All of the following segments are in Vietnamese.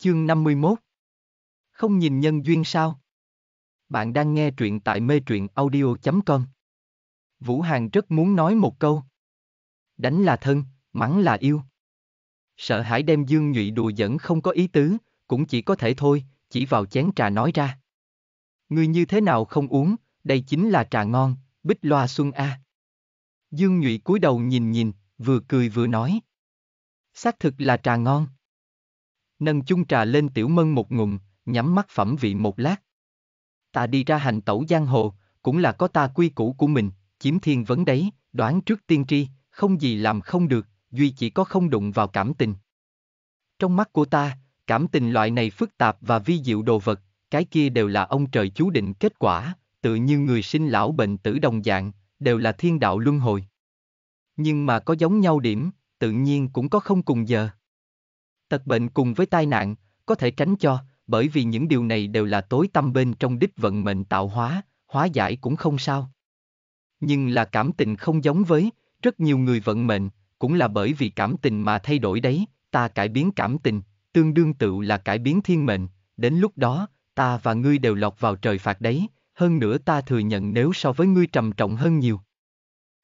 Chương 51 Không nhìn nhân duyên sao? Bạn đang nghe truyện tại mê truyện audio.com Vũ Hàng rất muốn nói một câu Đánh là thân, mắng là yêu Sợ hãi đem Dương Nhụy đùa dẫn không có ý tứ, cũng chỉ có thể thôi, chỉ vào chén trà nói ra Người như thế nào không uống, đây chính là trà ngon, bích loa xuân A Dương Nhụy cúi đầu nhìn nhìn, vừa cười vừa nói Xác thực là trà ngon nâng chung trà lên tiểu mân một ngụm, nhắm mắt phẩm vị một lát. Ta đi ra hành tẩu giang hồ, cũng là có ta quy củ của mình, chiếm thiên vấn đấy, đoán trước tiên tri, không gì làm không được, duy chỉ có không đụng vào cảm tình. Trong mắt của ta, cảm tình loại này phức tạp và vi diệu đồ vật, cái kia đều là ông trời chú định kết quả, tự như người sinh lão bệnh tử đồng dạng, đều là thiên đạo luân hồi. Nhưng mà có giống nhau điểm, tự nhiên cũng có không cùng giờ tật bệnh cùng với tai nạn, có thể tránh cho, bởi vì những điều này đều là tối tâm bên trong đích vận mệnh tạo hóa, hóa giải cũng không sao. Nhưng là cảm tình không giống với, rất nhiều người vận mệnh, cũng là bởi vì cảm tình mà thay đổi đấy, ta cải biến cảm tình, tương đương tự là cải biến thiên mệnh, đến lúc đó, ta và ngươi đều lọt vào trời phạt đấy, hơn nữa ta thừa nhận nếu so với ngươi trầm trọng hơn nhiều.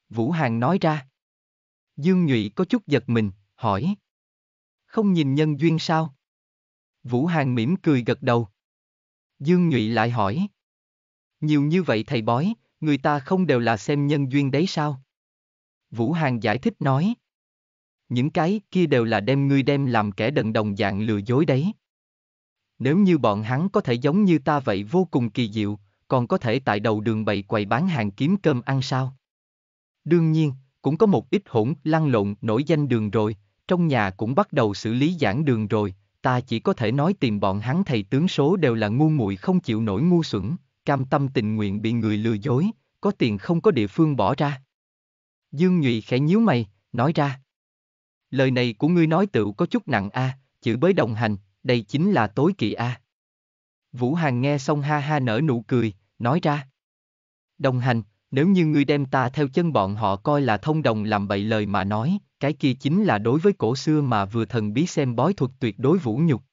Vũ Hàng nói ra. Dương Nhụy có chút giật mình, hỏi không nhìn nhân duyên sao? Vũ Hàng mỉm cười gật đầu. Dương Nhụy lại hỏi. Nhiều như vậy thầy bói, người ta không đều là xem nhân duyên đấy sao? Vũ Hàng giải thích nói. Những cái kia đều là đem ngươi đem làm kẻ đần đồng dạng lừa dối đấy. Nếu như bọn hắn có thể giống như ta vậy vô cùng kỳ diệu, còn có thể tại đầu đường bày quầy bán hàng kiếm cơm ăn sao? Đương nhiên, cũng có một ít hỗn lăn lộn nổi danh đường rồi, trong nhà cũng bắt đầu xử lý giảng đường rồi, ta chỉ có thể nói tìm bọn hắn thầy tướng số đều là ngu muội không chịu nổi ngu xuẩn, cam tâm tình nguyện bị người lừa dối, có tiền không có địa phương bỏ ra. Dương Nhụy khẽ nhíu mày, nói ra. Lời này của ngươi nói tựu có chút nặng a, à, chữ bới đồng hành, đây chính là tối kỵ a. À. Vũ Hàn nghe xong ha ha nở nụ cười, nói ra. Đồng hành, nếu như ngươi đem ta theo chân bọn họ coi là thông đồng làm bậy lời mà nói, cái kia chính là đối với cổ xưa mà vừa thần bí xem bói thuật tuyệt đối vũ nhục.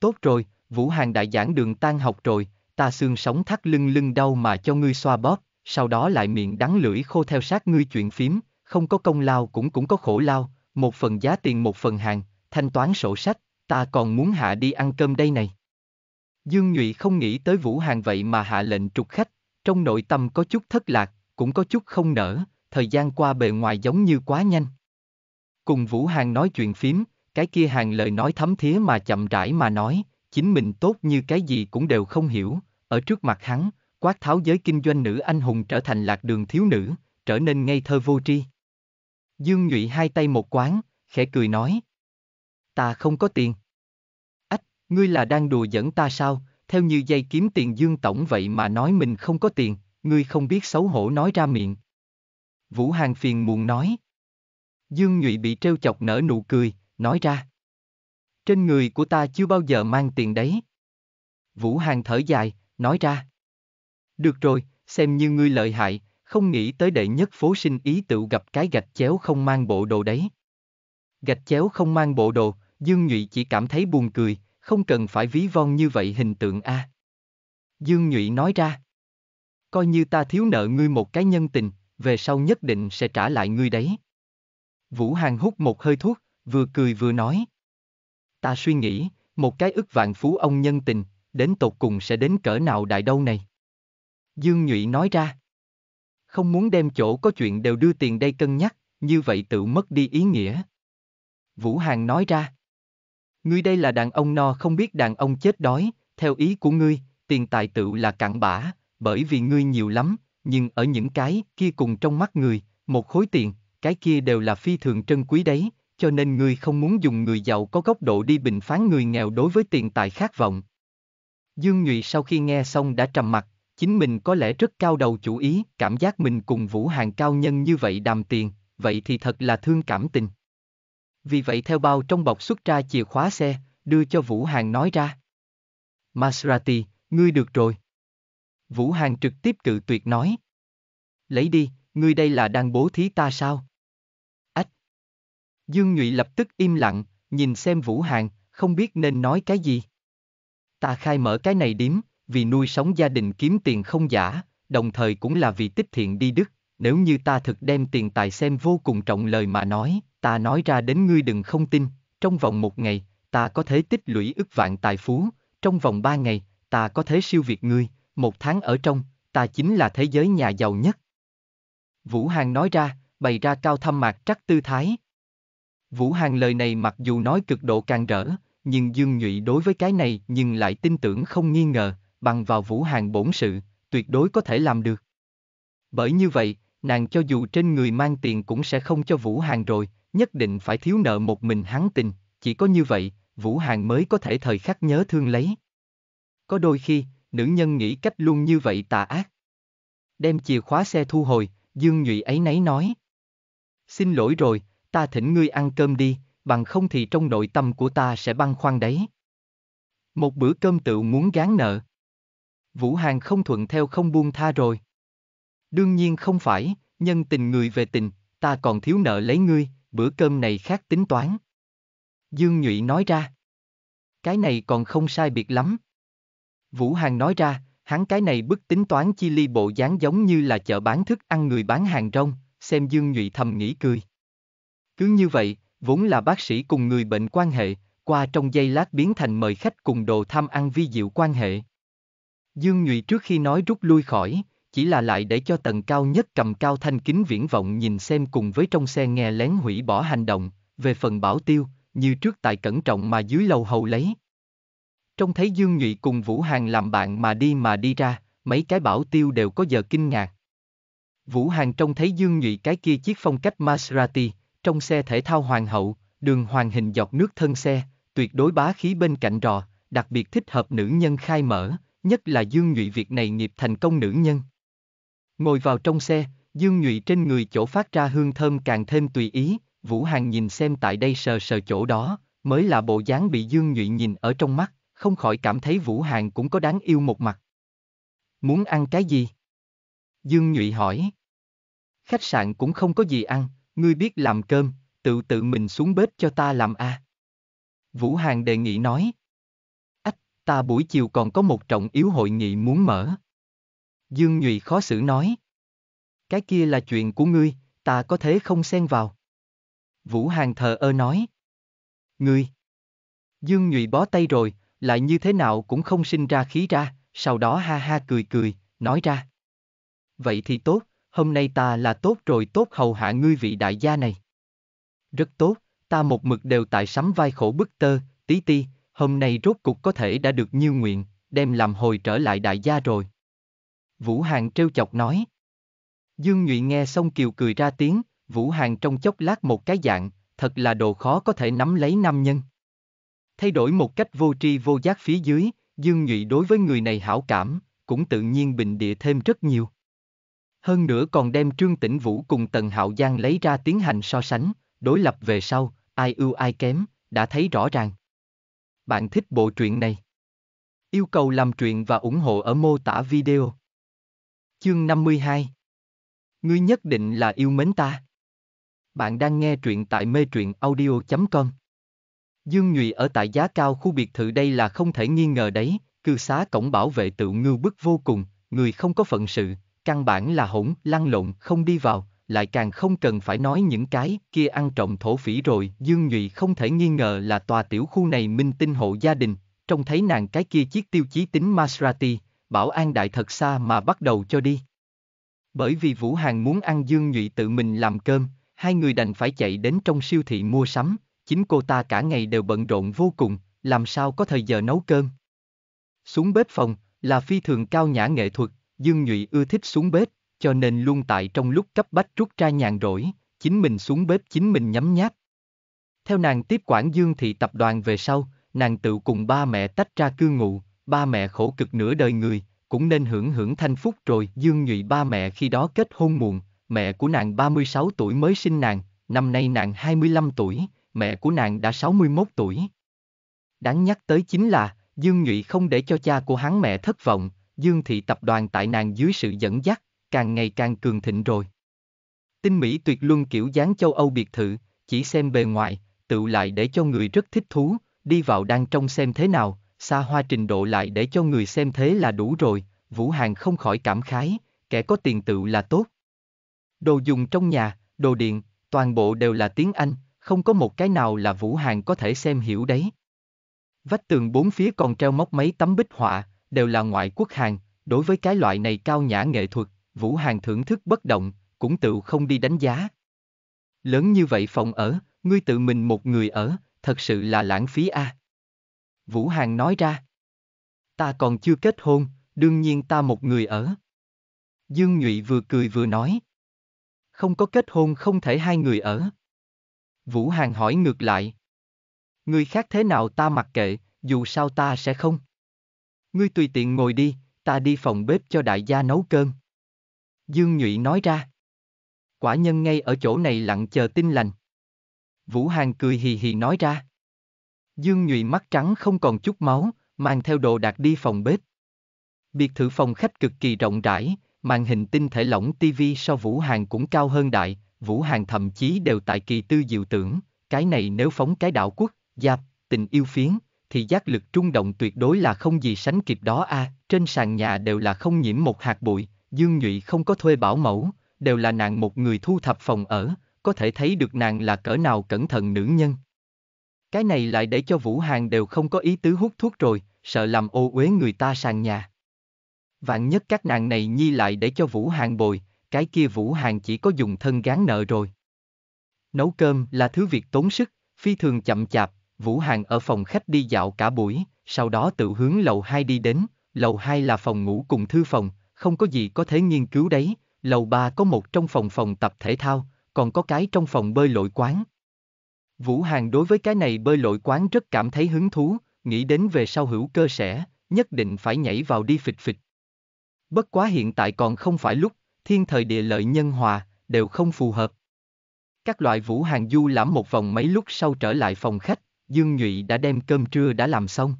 Tốt rồi, Vũ Hàng đại giảng đường tan học rồi, ta xương sống thắt lưng lưng đau mà cho ngươi xoa bóp, sau đó lại miệng đắng lưỡi khô theo sát ngươi chuyện phím, không có công lao cũng cũng có khổ lao, một phần giá tiền một phần hàng, thanh toán sổ sách, ta còn muốn hạ đi ăn cơm đây này. Dương Nhụy không nghĩ tới Vũ Hàng vậy mà hạ lệnh trục khách, trong nội tâm có chút thất lạc, cũng có chút không nở, thời gian qua bề ngoài giống như quá nhanh. Cùng Vũ Hàng nói chuyện phím, cái kia hàng lời nói thấm thía mà chậm rãi mà nói, chính mình tốt như cái gì cũng đều không hiểu, ở trước mặt hắn, quát tháo giới kinh doanh nữ anh hùng trở thành lạc đường thiếu nữ, trở nên ngây thơ vô tri. Dương Nhụy hai tay một quán, khẽ cười nói. Ta không có tiền. Ách, ngươi là đang đùa dẫn ta sao, theo như dây kiếm tiền Dương Tổng vậy mà nói mình không có tiền, ngươi không biết xấu hổ nói ra miệng. Vũ Hàng phiền muộn nói. Dương Nhụy bị trêu chọc nở nụ cười, nói ra. Trên người của ta chưa bao giờ mang tiền đấy. Vũ Hàng thở dài, nói ra. Được rồi, xem như ngươi lợi hại, không nghĩ tới đệ nhất phố sinh ý tự gặp cái gạch chéo không mang bộ đồ đấy. Gạch chéo không mang bộ đồ, Dương Nhụy chỉ cảm thấy buồn cười, không cần phải ví von như vậy hình tượng a. Dương Nhụy nói ra. Coi như ta thiếu nợ ngươi một cái nhân tình, về sau nhất định sẽ trả lại ngươi đấy. Vũ Hàng hút một hơi thuốc, vừa cười vừa nói. Ta suy nghĩ, một cái ức vạn phú ông nhân tình, đến tột cùng sẽ đến cỡ nào đại đâu này. Dương Nhụy nói ra. Không muốn đem chỗ có chuyện đều đưa tiền đây cân nhắc, như vậy tự mất đi ý nghĩa. Vũ Hàng nói ra. Ngươi đây là đàn ông no không biết đàn ông chết đói, theo ý của ngươi, tiền tài tự là cặn bã, bởi vì ngươi nhiều lắm, nhưng ở những cái kia cùng trong mắt người, một khối tiền, cái kia đều là phi thường trân quý đấy, cho nên ngươi không muốn dùng người giàu có góc độ đi bình phán người nghèo đối với tiền tài khát vọng. Dương Nhụy sau khi nghe xong đã trầm mặt, chính mình có lẽ rất cao đầu chủ ý, cảm giác mình cùng Vũ Hàng cao nhân như vậy đàm tiền, vậy thì thật là thương cảm tình. Vì vậy theo bao trong bọc xuất ra chìa khóa xe, đưa cho Vũ Hàng nói ra. Maserati, ngươi được rồi. Vũ Hàng trực tiếp cự tuyệt nói. Lấy đi, ngươi đây là đang bố thí ta sao? Dương Nhụy lập tức im lặng, nhìn xem Vũ Hàng, không biết nên nói cái gì. Ta khai mở cái này điếm, vì nuôi sống gia đình kiếm tiền không giả, đồng thời cũng là vì tích thiện đi đức, nếu như ta thực đem tiền tài xem vô cùng trọng lời mà nói, ta nói ra đến ngươi đừng không tin, trong vòng một ngày, ta có thể tích lũy ức vạn tài phú, trong vòng ba ngày, ta có thể siêu việt ngươi, một tháng ở trong, ta chính là thế giới nhà giàu nhất. Vũ Hàng nói ra, bày ra cao thâm mạc trắc tư thái. Vũ Hàng lời này mặc dù nói cực độ càng rỡ, nhưng Dương Nhụy đối với cái này nhưng lại tin tưởng không nghi ngờ, bằng vào Vũ Hàng bổn sự, tuyệt đối có thể làm được. Bởi như vậy, nàng cho dù trên người mang tiền cũng sẽ không cho Vũ Hàng rồi, nhất định phải thiếu nợ một mình hắn tình, chỉ có như vậy, Vũ Hàng mới có thể thời khắc nhớ thương lấy. Có đôi khi, nữ nhân nghĩ cách luôn như vậy tà ác. Đem chìa khóa xe thu hồi, Dương Nhụy ấy nấy nói. Xin lỗi rồi, ta thỉnh ngươi ăn cơm đi, bằng không thì trong nội tâm của ta sẽ băn khoăn đấy. Một bữa cơm tựu muốn gán nợ. Vũ Hàng không thuận theo không buông tha rồi. Đương nhiên không phải, nhân tình người về tình, ta còn thiếu nợ lấy ngươi, bữa cơm này khác tính toán. Dương Nhụy nói ra. Cái này còn không sai biệt lắm. Vũ Hàng nói ra, hắn cái này bức tính toán chi ly bộ dáng giống như là chợ bán thức ăn người bán hàng rong, xem Dương Nhụy thầm nghĩ cười. Cứ như vậy, vốn là bác sĩ cùng người bệnh quan hệ, qua trong giây lát biến thành mời khách cùng đồ tham ăn vi diệu quan hệ. Dương Nhụy trước khi nói rút lui khỏi, chỉ là lại để cho tầng cao nhất cầm cao thanh kính viễn vọng nhìn xem cùng với trong xe nghe lén hủy bỏ hành động, về phần bảo tiêu, như trước tại cẩn trọng mà dưới lầu hầu lấy. Trong thấy Dương Nhụy cùng Vũ Hàng làm bạn mà đi mà đi ra, mấy cái bảo tiêu đều có giờ kinh ngạc. Vũ Hàng trông thấy Dương Nhụy cái kia chiếc phong cách Maserati, trong xe thể thao hoàng hậu, đường hoàng hình dọc nước thân xe, tuyệt đối bá khí bên cạnh rò, đặc biệt thích hợp nữ nhân khai mở, nhất là Dương Nhụy việc này nghiệp thành công nữ nhân. Ngồi vào trong xe, Dương Nhụy trên người chỗ phát ra hương thơm càng thêm tùy ý, Vũ Hàng nhìn xem tại đây sờ sờ chỗ đó, mới là bộ dáng bị Dương Nhụy nhìn ở trong mắt, không khỏi cảm thấy Vũ Hàng cũng có đáng yêu một mặt. Muốn ăn cái gì? Dương Nhụy hỏi. Khách sạn cũng không có gì ăn, ngươi biết làm cơm, tự tự mình xuống bếp cho ta làm a. À. Vũ Hàng đề nghị nói. Ách, ta buổi chiều còn có một trọng yếu hội nghị muốn mở. Dương Nhụy khó xử nói. Cái kia là chuyện của ngươi, ta có thế không xen vào. Vũ Hàng thờ ơ nói. Ngươi. Dương Nhụy bó tay rồi, lại như thế nào cũng không sinh ra khí ra, sau đó ha ha cười cười, nói ra. Vậy thì tốt, hôm nay ta là tốt rồi tốt hầu hạ ngươi vị đại gia này. Rất tốt, ta một mực đều tại sắm vai khổ bức tơ, tí ti, hôm nay rốt cục có thể đã được như nguyện, đem làm hồi trở lại đại gia rồi. Vũ Hàng trêu chọc nói. Dương Nhụy nghe xong kiều cười ra tiếng, Vũ Hàng trong chốc lát một cái dạng, thật là đồ khó có thể nắm lấy nam nhân. Thay đổi một cách vô tri vô giác phía dưới, Dương Nhụy đối với người này hảo cảm, cũng tự nhiên bình địa thêm rất nhiều hơn nữa còn đem Trương Tĩnh Vũ cùng Tần Hạo Giang lấy ra tiến hành so sánh, đối lập về sau, ai ưu ai kém, đã thấy rõ ràng. Bạn thích bộ truyện này? Yêu cầu làm truyện và ủng hộ ở mô tả video. Chương 52 Ngươi nhất định là yêu mến ta. Bạn đang nghe truyện tại mê truyện audio.com Dương Nhụy ở tại giá cao khu biệt thự đây là không thể nghi ngờ đấy, cư xá cổng bảo vệ tự ngưu bức vô cùng, người không có phận sự, căn bản là hỗn lăn lộn không đi vào, lại càng không cần phải nói những cái kia ăn trộm thổ phỉ rồi. Dương Nhụy không thể nghi ngờ là tòa tiểu khu này minh tinh hộ gia đình, trông thấy nàng cái kia chiếc tiêu chí tính Maserati, bảo an đại thật xa mà bắt đầu cho đi. Bởi vì Vũ Hàng muốn ăn Dương Nhụy tự mình làm cơm, hai người đành phải chạy đến trong siêu thị mua sắm, chính cô ta cả ngày đều bận rộn vô cùng, làm sao có thời giờ nấu cơm. Xuống bếp phòng, là phi thường cao nhã nghệ thuật, Dương Nhụy ưa thích xuống bếp, cho nên luôn tại trong lúc cấp bách rút ra nhàn rỗi, chính mình xuống bếp chính mình nhấm nháp. Theo nàng tiếp quản Dương thị tập đoàn về sau, nàng tự cùng ba mẹ tách ra cư ngụ, ba mẹ khổ cực nửa đời người, cũng nên hưởng hưởng thanh phúc rồi. Dương Nhụy ba mẹ khi đó kết hôn muộn, mẹ của nàng 36 tuổi mới sinh nàng, năm nay nàng 25 tuổi, mẹ của nàng đã 61 tuổi. Đáng nhắc tới chính là, Dương Nhụy không để cho cha của hắn mẹ thất vọng, Dương thị tập đoàn tại nàng dưới sự dẫn dắt, càng ngày càng cường thịnh rồi. Tinh Mỹ tuyệt luân kiểu dáng châu Âu biệt thự, chỉ xem bề ngoài, tự lại để cho người rất thích thú, đi vào đang trong xem thế nào, xa hoa trình độ lại để cho người xem thế là đủ rồi, Vũ Hàng không khỏi cảm khái, kẻ có tiền tự là tốt. Đồ dùng trong nhà, đồ điện, toàn bộ đều là tiếng Anh, không có một cái nào là Vũ Hàng có thể xem hiểu đấy. Vách tường bốn phía còn treo móc mấy tấm bích họa, đều là ngoại quốc hàng, đối với cái loại này cao nhã nghệ thuật, Vũ Hàng thưởng thức bất động, cũng tự không đi đánh giá. Lớn như vậy phòng ở, ngươi tự mình một người ở, thật sự là lãng phí a. À. Vũ Hàng nói ra. Ta còn chưa kết hôn, đương nhiên ta một người ở. Dương Nhụy vừa cười vừa nói. Không có kết hôn không thể hai người ở. Vũ Hàng hỏi ngược lại. Người khác thế nào ta mặc kệ, dù sao ta sẽ không. Ngươi tùy tiện ngồi đi, ta đi phòng bếp cho đại gia nấu cơm. Dương Nhụy nói ra. Quả nhân ngay ở chỗ này lặng chờ tin lành. Vũ Hàng cười hì hì nói ra. Dương Nhụy mắt trắng không còn chút máu, mang theo đồ đạc đi phòng bếp. Biệt thự phòng khách cực kỳ rộng rãi, màn hình tinh thể lỏng TV so Vũ Hàng cũng cao hơn đại, Vũ Hàng thậm chí đều tại kỳ tư diệu tưởng, cái này nếu phóng cái đảo quốc, giáp, tình yêu phiến, thì giác lực trung động tuyệt đối là không gì sánh kịp đó a à, trên sàn nhà đều là không nhiễm một hạt bụi, Dương Nhụy không có thuê bảo mẫu, đều là nàng một người thu thập phòng ở, có thể thấy được nàng là cỡ nào cẩn thận nữ nhân. Cái này lại để cho Vũ Hàng đều không có ý tứ hút thuốc rồi, sợ làm ô uế người ta sàn nhà. Vạn nhất các nàng này nhi lại để cho Vũ Hàng bồi, cái kia Vũ Hàng chỉ có dùng thân gán nợ rồi. Nấu cơm là thứ việc tốn sức, phi thường chậm chạp, Vũ Hàng ở phòng khách đi dạo cả buổi, sau đó tự hướng lầu 2 đi đến, lầu 2 là phòng ngủ cùng thư phòng, không có gì có thể nghiên cứu đấy, lầu 3 có một trong phòng phòng tập thể thao, còn có cái trong phòng bơi lội quán. Vũ Hàng đối với cái này bơi lội quán rất cảm thấy hứng thú, nghĩ đến về sau hữu cơ sẽ, nhất định phải nhảy vào đi phịch phịch. Bất quá hiện tại còn không phải lúc, thiên thời địa lợi nhân hòa, đều không phù hợp. Các loại Vũ Hàng du lãm một vòng mấy lúc sau trở lại phòng khách, Dương Nhụy đã đem cơm trưa đã làm xong.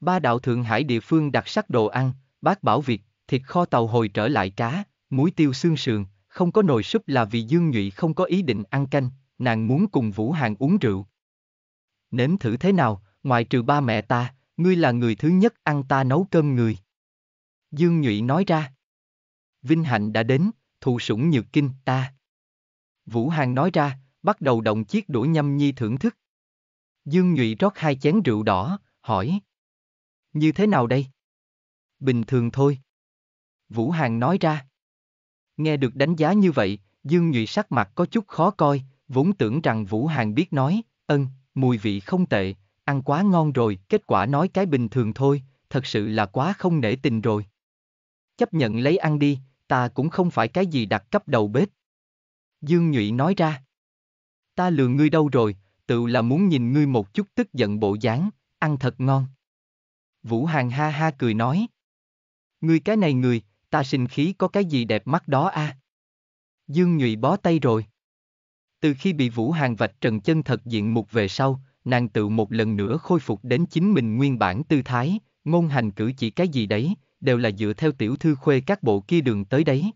Ba đạo Thượng Hải địa phương đặc sắc đồ ăn, bác bảo Việt, thịt kho tàu hồi trở lại cá, muối tiêu xương sườn, không có nồi súp là vì Dương Nhụy không có ý định ăn canh, nàng muốn cùng Vũ Hàng uống rượu. Nếm thử thế nào, ngoài trừ ba mẹ ta, ngươi là người thứ nhất ăn ta nấu cơm người. Dương Nhụy nói ra. Vinh hạnh đã đến, thụ sủng nhược kinh ta. Vũ Hàng nói ra, bắt đầu động chiếc đũa nhâm nhi thưởng thức. Dương Nhụy rót hai chén rượu đỏ, hỏi. Như thế nào đây? Bình thường thôi. Vũ Hàng nói ra. Nghe được đánh giá như vậy, Dương Nhụy sắc mặt có chút khó coi, vốn tưởng rằng Vũ Hàng biết nói, ân, mùi vị không tệ, ăn quá ngon rồi, kết quả nói cái bình thường thôi, thật sự là quá không nể tình rồi. Chấp nhận lấy ăn đi, ta cũng không phải cái gì đặt cấp đầu bếp. Dương Nhụy nói ra. Ta lừa ngươi đâu rồi, tự là muốn nhìn ngươi một chút tức giận bộ dáng, ăn thật ngon. Vũ Hàng ha ha cười nói. Ngươi cái này người, ta sinh khí có cái gì đẹp mắt đó a? À? Dương Nhụy bó tay rồi. Từ khi bị Vũ Hàng vạch trần chân thật diện mục về sau, nàng tự một lần nữa khôi phục đến chính mình nguyên bản tư thái, ngôn hành cử chỉ cái gì đấy, đều là dựa theo tiểu thư khuê các bộ kia đường tới đấy.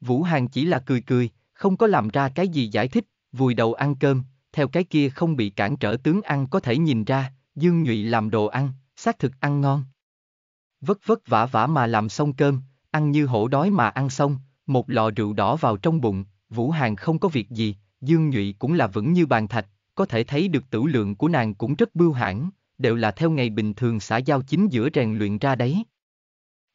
Vũ Hàng chỉ là cười cười, không có làm ra cái gì giải thích, vùi đầu ăn cơm, theo cái kia không bị cản trở tướng ăn có thể nhìn ra, Dương Nhụy làm đồ ăn, xác thực ăn ngon. Vất vất vả vả mà làm xong cơm, ăn như hổ đói mà ăn xong, một lọ rượu đỏ vào trong bụng, Vũ Hàng không có việc gì, Dương Nhụy cũng là vững như bàn thạch, có thể thấy được tử lượng của nàng cũng rất bưu hãn, đều là theo ngày bình thường xã giao chính giữa rèn luyện ra đấy.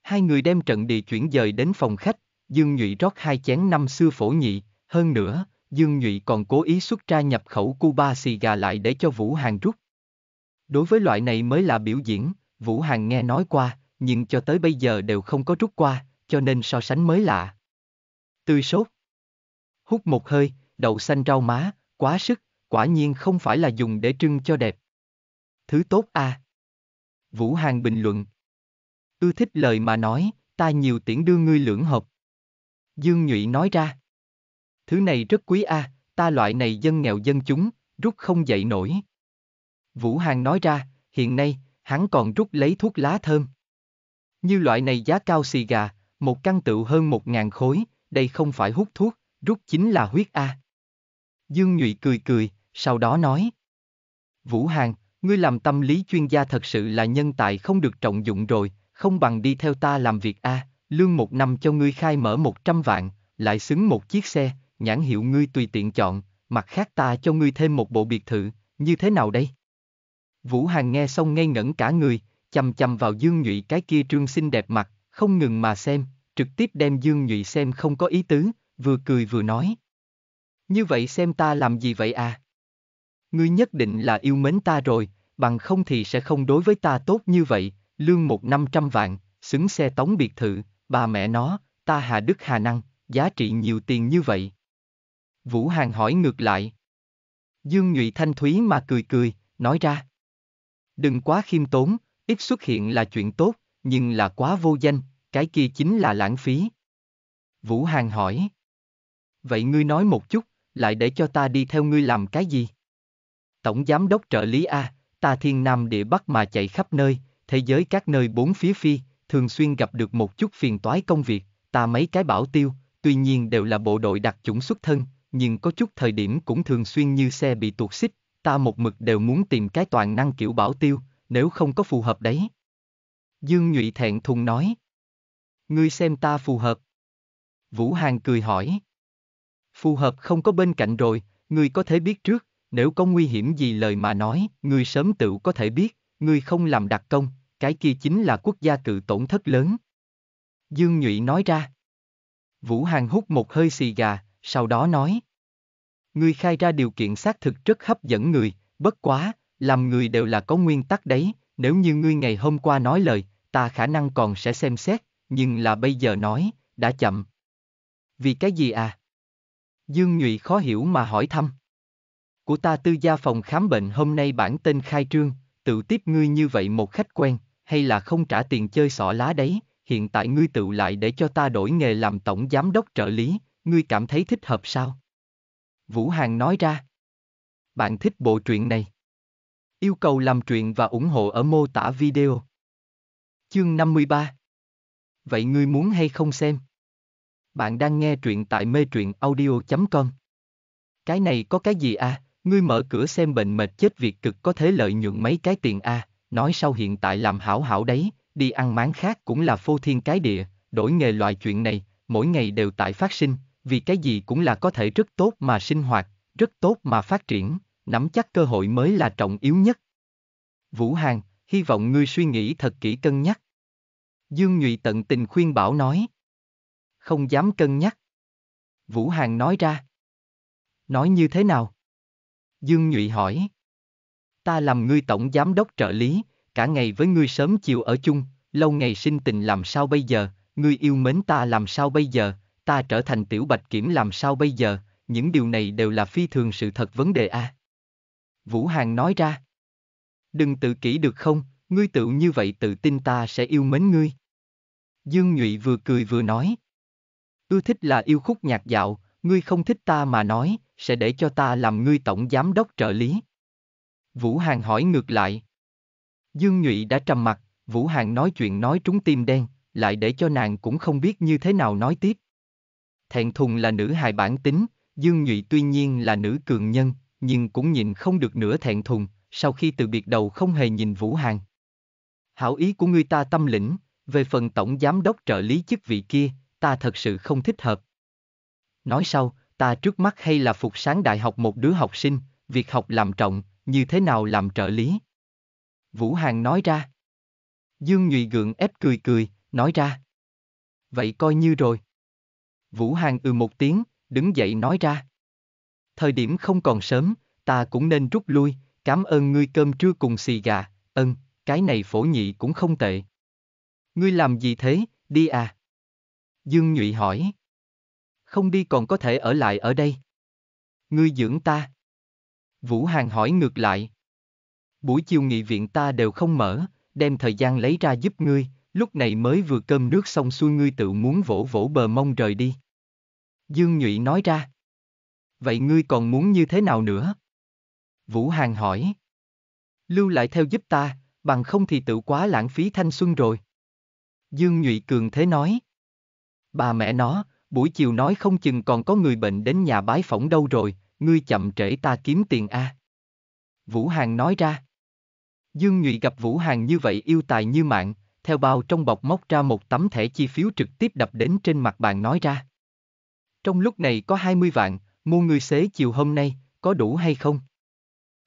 Hai người đem trận địa chuyển dời đến phòng khách, Dương Nhụy rót hai chén năm xưa phổ nhị, hơn nữa, Dương Nhụy còn cố ý xuất ra nhập khẩu Cuba xì gà lại để cho Vũ Hàng rút. Đối với loại này mới là biểu diễn, Vũ Hàng nghe nói qua, nhưng cho tới bây giờ đều không có rút qua, cho nên so sánh mới lạ. Tươi sốt. Hút một hơi, đậu xanh rau má, quá sức, quả nhiên không phải là dùng để trưng cho đẹp. Thứ tốt à. Vũ Hàng bình luận. Ưa thích lời mà nói, ta nhiều tiễn đưa ngươi lưỡng hợp. Dương Nhụy nói ra. Thứ này rất quý a, à, ta loại này dân nghèo dân chúng, rút không dậy nổi. Vũ Hàng nói ra, hiện nay, hắn còn rút lấy thuốc lá thơm. Như loại này giá cao xì gà, một căn tựu hơn một ngàn khối, đây không phải hút thuốc, rút chính là huyết a. À. Dương Nhụy cười cười, sau đó nói. Vũ Hàng, ngươi làm tâm lý chuyên gia thật sự là nhân tài không được trọng dụng rồi, không bằng đi theo ta làm việc a, à, lương một năm cho ngươi khai mở 100 vạn, lại xứng một chiếc xe, nhãn hiệu ngươi tùy tiện chọn, mặt khác ta cho ngươi thêm một bộ biệt thự, như thế nào đây? Vũ Hàng nghe xong ngây ngẩn cả người, chầm chầm vào Dương Nhụy cái kia trương xinh đẹp mặt, không ngừng mà xem, trực tiếp đem Dương Nhụy xem không có ý tứ, vừa cười vừa nói. Như vậy xem ta làm gì vậy à? Ngươi nhất định là yêu mến ta rồi, bằng không thì sẽ không đối với ta tốt như vậy, lương một năm trăm vạn, xứng xe tống biệt thự, bà mẹ nó, ta hà đức hà năng, giá trị nhiều tiền như vậy. Vũ Hàng hỏi ngược lại. Dương Nhụy Thanh Thúy mà cười cười, nói ra. Đừng quá khiêm tốn, ít xuất hiện là chuyện tốt, nhưng là quá vô danh, cái kia chính là lãng phí. Vũ Hàng hỏi. Vậy ngươi nói một chút, lại để cho ta đi theo ngươi làm cái gì? Tổng Giám đốc trợ lý A, ta thiên nam địa bắc mà chạy khắp nơi, thế giới các nơi bốn phía phi, thường xuyên gặp được một chút phiền toái công việc, ta mấy cái bảo tiêu, tuy nhiên đều là bộ đội đặc chủng xuất thân, nhưng có chút thời điểm cũng thường xuyên như xe bị tuột xích, ta một mực đều muốn tìm cái toàn năng kiểu bảo tiêu, nếu không có phù hợp đấy. Dương Nhụy thẹn thùng nói. Ngươi xem ta phù hợp. Vũ Hàng cười hỏi. Phù hợp không có bên cạnh rồi, ngươi có thể biết trước, nếu có nguy hiểm gì lời mà nói, ngươi sớm tự có thể biết, ngươi không làm đặc công, cái kia chính là quốc gia cự tổn thất lớn. Dương Nhụy nói ra. Vũ Hàng hút một hơi xì gà, sau đó nói. Ngươi khai ra điều kiện xác thực rất hấp dẫn người, bất quá, làm người đều là có nguyên tắc đấy, nếu như ngươi ngày hôm qua nói lời, ta khả năng còn sẽ xem xét, nhưng là bây giờ nói, đã chậm. Vì cái gì à? Dương Nhụy khó hiểu mà hỏi thăm. Của ta tư gia phòng khám bệnh hôm nay bản tên khai trương, tự tiếp ngươi như vậy một khách quen, hay là không trả tiền chơi xỏ lá đấy, hiện tại ngươi tự lại để cho ta đổi nghề làm tổng giám đốc trợ lý, ngươi cảm thấy thích hợp sao? Vũ Hàng nói ra. Bạn thích bộ truyện này? Yêu cầu làm truyện và ủng hộ ở mô tả video. Chương 53 Vậy ngươi muốn hay không xem? Bạn đang nghe truyện tại mê truyện audio.com Cái này có cái gì à? Ngươi mở cửa xem bệnh mệt chết việc cực có thế lợi nhuận mấy cái tiền à? Nói sau hiện tại làm hảo hảo đấy, đi ăn máng khác cũng là phô thiên cái địa, đổi nghề loại chuyện này, mỗi ngày đều tại phát sinh, vì cái gì cũng là có thể rất tốt mà sinh hoạt, rất tốt mà phát triển, nắm chắc cơ hội mới là trọng yếu nhất. Vũ Hàng, hy vọng ngươi suy nghĩ thật kỹ cân nhắc. Dương Nhụy tận tình khuyên bảo nói. Không dám cân nhắc. Vũ Hàng nói ra. Nói như thế nào? Dương Nhụy hỏi. Ta làm ngươi tổng giám đốc trợ lý, cả ngày với ngươi sớm chiều ở chung, lâu ngày sinh tình làm sao bây giờ, ngươi yêu mến ta làm sao bây giờ, ta trở thành tiểu bạch kiểm làm sao bây giờ, những điều này đều là phi thường sự thật vấn đề a. Vũ Hàng nói ra. Đừng tự kỷ được không, ngươi tự như vậy tự tin ta sẽ yêu mến ngươi. Dương Nhụy vừa cười vừa nói. Ưa thích là yêu khúc nhạc dạo, ngươi không thích ta mà nói, sẽ để cho ta làm ngươi tổng giám đốc trợ lý. Vũ Hàng hỏi ngược lại. Dương Nhụy đã trầm mặt, Vũ Hàng nói chuyện nói trúng tim đen, lại để cho nàng cũng không biết như thế nào nói tiếp thẹn thùng là nữ hài bản tính, Dương Nhụy tuy nhiên là nữ cường nhân, nhưng cũng nhìn không được nửa thẹn thùng, sau khi từ biệt đầu không hề nhìn Vũ Hàng. Hảo ý của ngươi ta tâm lĩnh, về phần tổng giám đốc trợ lý chức vị kia, ta thật sự không thích hợp. Nói sau, ta trước mắt hay là phục sáng đại học một đứa học sinh, việc học làm trọng, như thế nào làm trợ lý? Vũ Hàng nói ra. Dương Nhụy gượng ép cười cười, nói ra. Vậy coi như rồi. Vũ Hàng ừ một tiếng, đứng dậy nói ra. Thời điểm không còn sớm, ta cũng nên rút lui, cảm ơn ngươi cơm trưa cùng xì gà, ân, cái này phổ nhị cũng không tệ. Ngươi làm gì thế, đi à? Dương Nhụy hỏi. Không đi còn có thể ở lại ở đây. Ngươi dưỡng ta. Vũ Hàng hỏi ngược lại. Buổi chiều nghị viện ta đều không mở, đem thời gian lấy ra giúp ngươi, lúc này mới vừa cơm nước xong xuôi ngươi tự muốn vỗ vỗ bờ mông rời đi. Dương Nhụy nói ra. Vậy ngươi còn muốn như thế nào nữa? Vũ Hàng hỏi. Lưu lại theo giúp ta, bằng không thì tự quá lãng phí thanh xuân rồi. Dương Nhụy Cường thế nói. Bà mẹ nó, buổi chiều nói không chừng còn có người bệnh đến nhà bái phỏng đâu rồi, ngươi chậm trễ ta kiếm tiền a. À. Vũ Hàng nói ra. Dương Nhụy gặp Vũ Hàng như vậy yêu tài như mạng, theo bao trong bọc móc ra một tấm thẻ chi phiếu trực tiếp đập đến trên mặt bàn nói ra. Trong lúc này có 20 vạn, mua người xế chiều hôm nay, có đủ hay không?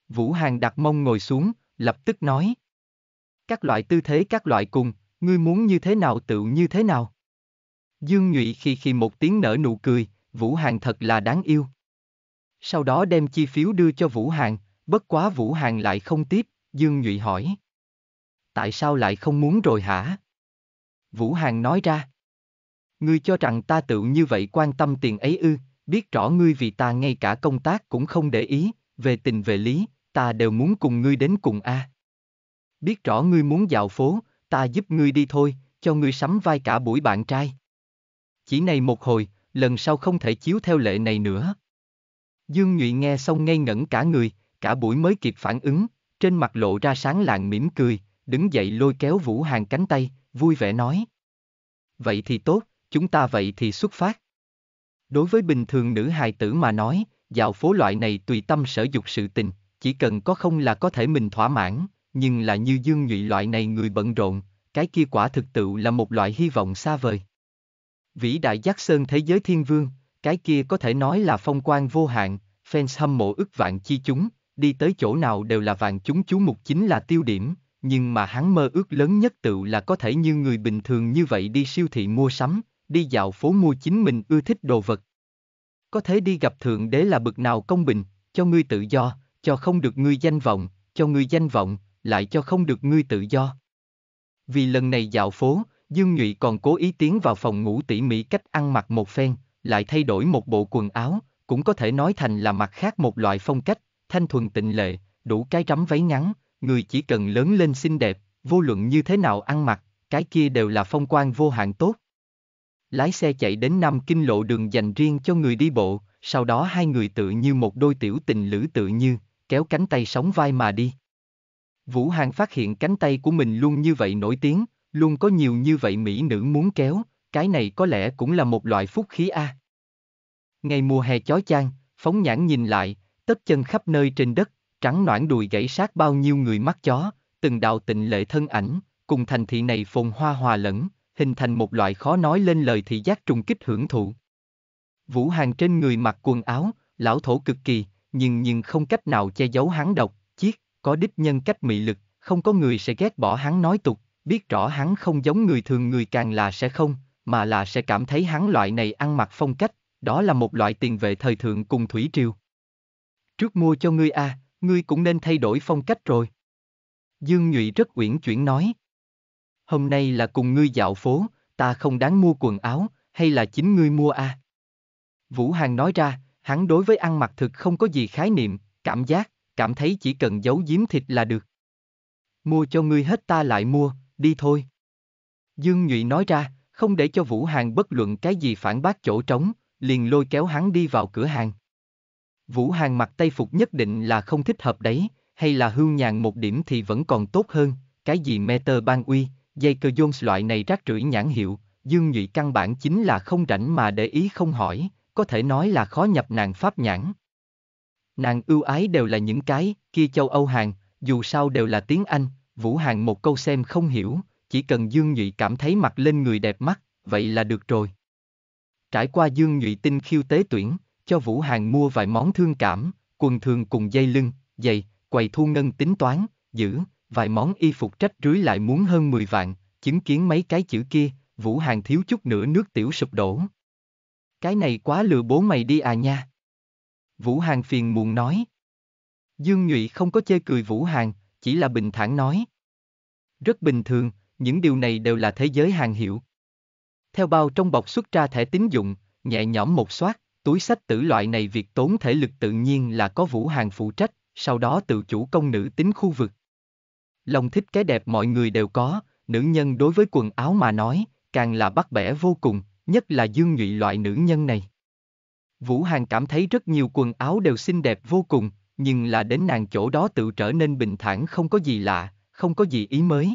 Vũ Hàng đặt mông ngồi xuống, lập tức nói. Các loại tư thế các loại cùng, ngươi muốn như thế nào tự như thế nào? Dương Nhụy khi khi một tiếng nở nụ cười, Vũ Hàng thật là đáng yêu. Sau đó đem chi phiếu đưa cho Vũ Hàng, bất quá Vũ Hàng lại không tiếp, Dương Nhụy hỏi tại sao lại không muốn rồi hả? Vũ Hàng nói ra. Ngươi cho rằng ta tự như vậy quan tâm tiền ấy ư, biết rõ ngươi vì ta ngay cả công tác cũng không để ý, về tình về lý, ta đều muốn cùng ngươi đến cùng a. Biết rõ ngươi muốn dạo phố, ta giúp ngươi đi thôi, cho ngươi sắm vai cả buổi bạn trai. Chỉ này một hồi, lần sau không thể chiếu theo lệ này nữa. Dương Nhụy nghe xong ngây ngẩn cả người, cả buổi mới kịp phản ứng, trên mặt lộ ra sáng lạng mỉm cười, đứng dậy lôi kéo Vũ Hàng cánh tay, vui vẻ nói. Vậy thì tốt, chúng ta vậy thì xuất phát. Đối với bình thường nữ hài tử mà nói, dạo phố loại này tùy tâm sở dục sự tình, chỉ cần có không là có thể mình thỏa mãn, nhưng là như Dương Nhụy loại này người bận rộn, cái kia quả thực tự là một loại hy vọng xa vời. Vĩ đại giác sơn thế giới thiên vương, cái kia có thể nói là phong quan vô hạn, fans hâm mộ ức vạn chi chúng, đi tới chỗ nào đều là vạn chúng chú mục chính là tiêu điểm, nhưng mà hắn mơ ước lớn nhất tự là có thể như người bình thường như vậy đi siêu thị mua sắm, đi dạo phố mua chính mình ưa thích đồ vật. Có thể đi gặp thượng đế là bực nào công bình, cho ngươi tự do, cho không được ngươi danh vọng, cho ngươi danh vọng, lại cho không được ngươi tự do. Vì lần này dạo phố, Dương Nhụy còn cố ý tiến vào phòng ngủ tỉ mỉ cách ăn mặc một phen, lại thay đổi một bộ quần áo, cũng có thể nói thành là mặc khác một loại phong cách, thanh thuần tịnh lệ, đủ cái rắm váy ngắn, người chỉ cần lớn lên xinh đẹp, vô luận như thế nào ăn mặc, cái kia đều là phong quan vô hạn tốt. Lái xe chạy đến năm Kinh lộ đường dành riêng cho người đi bộ, sau đó hai người tự như một đôi tiểu tình lữ tự như, kéo cánh tay sóng vai mà đi. Vũ Hàng phát hiện cánh tay của mình luôn như vậy nổi tiếng, luôn có nhiều như vậy mỹ nữ muốn kéo, cái này có lẽ cũng là một loại phúc khí a. Ngày mùa hè chói chang, phóng nhãn nhìn lại, tất chân khắp nơi trên đất, trắng noãn đùi gãy sát bao nhiêu người mắt chó, từng đạo tịnh lệ thân ảnh, cùng thành thị này phồn hoa hòa lẫn, hình thành một loại khó nói lên lời thị giác trùng kích hưởng thụ. Vũ Hàng trên người mặc quần áo, lão thổ cực kỳ, nhưng nhưng không cách nào che giấu hắn độc, chiếc, có đích nhân cách mị lực, không có người sẽ ghét bỏ hắn nói tục, biết rõ hắn không giống người thường người càng là sẽ không, mà là sẽ cảm thấy hắn loại này ăn mặc phong cách, đó là một loại tiền vệ thời thượng cùng thủy triều. Trước mua cho ngươi a, à, ngươi cũng nên thay đổi phong cách rồi. Dương Nhụy rất uyển chuyển nói. Hôm nay là cùng ngươi dạo phố, ta không đáng mua quần áo, hay là chính ngươi mua à? Vũ Hàng nói ra, hắn đối với ăn mặc thực không có gì khái niệm, cảm giác, cảm thấy chỉ cần giấu giếm thịt là được. Mua cho ngươi hết ta lại mua, đi thôi. Dương Nhụy nói ra, không để cho Vũ Hàng bất luận cái gì phản bác chỗ trống, liền lôi kéo hắn đi vào cửa hàng. Vũ Hàng mặc tây phục nhất định là không thích hợp đấy, hay là hương nhàn một điểm thì vẫn còn tốt hơn, cái gì Meter Ban Uy, dây cơ Jones loại này rác rưởi nhãn hiệu, Dương Nhụy căn bản chính là không rảnh mà để ý không hỏi, có thể nói là khó nhập nàng pháp nhãn. Nàng ưu ái đều là những cái, kia châu Âu hàng, dù sao đều là tiếng Anh, Vũ Hàng một câu xem không hiểu, chỉ cần Dương Nhụy cảm thấy mặt lên người đẹp mắt, vậy là được rồi. Trải qua Dương Nhụy tinh khiêu tế tuyển, cho Vũ Hàng mua vài món thương cảm, quần thường cùng dây lưng, giày, quầy thu ngân tính toán, giữ, vài món y phục trách rưới lại muốn hơn 10 vạn, chứng kiến mấy cái chữ kia, Vũ Hàng thiếu chút nữa nước tiểu sụp đổ. Cái này quá lừa bố mày đi à nha. Vũ Hàng phiền muộn nói. Dương Nhụy không có chê cười Vũ Hàng, chỉ là bình thản nói. Rất bình thường, những điều này đều là thế giới hàng hiệu. Theo bao trong bọc xuất ra thẻ tín dụng, nhẹ nhõm một soát túi sách tử loại này việc tốn thể lực tự nhiên là có Vũ Hàng phụ trách, sau đó tự chủ công nữ tính khu vực. Lòng thích cái đẹp mọi người đều có, nữ nhân đối với quần áo mà nói, càng là bắt bẻ vô cùng, nhất là dương nhụy loại nữ nhân này. Vũ Hàng cảm thấy rất nhiều quần áo đều xinh đẹp vô cùng, nhưng là đến nàng chỗ đó tự trở nên bình thản không có gì lạ, không có gì ý mới.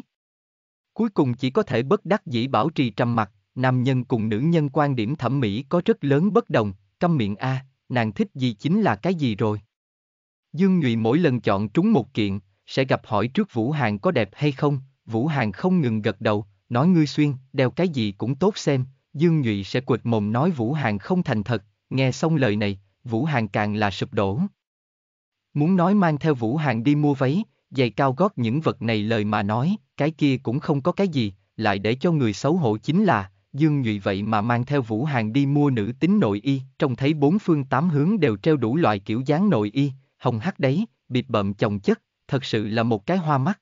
Cuối cùng chỉ có thể bất đắc dĩ bảo trì trầm mặc, nam nhân cùng nữ nhân quan điểm thẩm mỹ có rất lớn bất đồng, câm miệng a, à, nàng thích gì chính là cái gì rồi. Dương Nhụy mỗi lần chọn trúng một kiện, sẽ gặp hỏi trước Vũ Hàng có đẹp hay không, Vũ Hàng không ngừng gật đầu, nói ngươi xuyên, đeo cái gì cũng tốt xem, Dương Nhụy sẽ quệt mồm nói Vũ Hàng không thành thật, nghe xong lời này, Vũ Hàng càng là sụp đổ. Muốn nói mang theo Vũ Hàng đi mua váy, giày cao gót những vật này lời mà nói, cái kia cũng không có cái gì, lại để cho người xấu hổ chính là, Dương Nhụy vậy mà mang theo Vũ Hàng đi mua nữ tính nội y, trông thấy bốn phương tám hướng đều treo đủ loại kiểu dáng nội y, hồng hắc đấy, bịt bợm chồng chất, thật sự là một cái hoa mắt.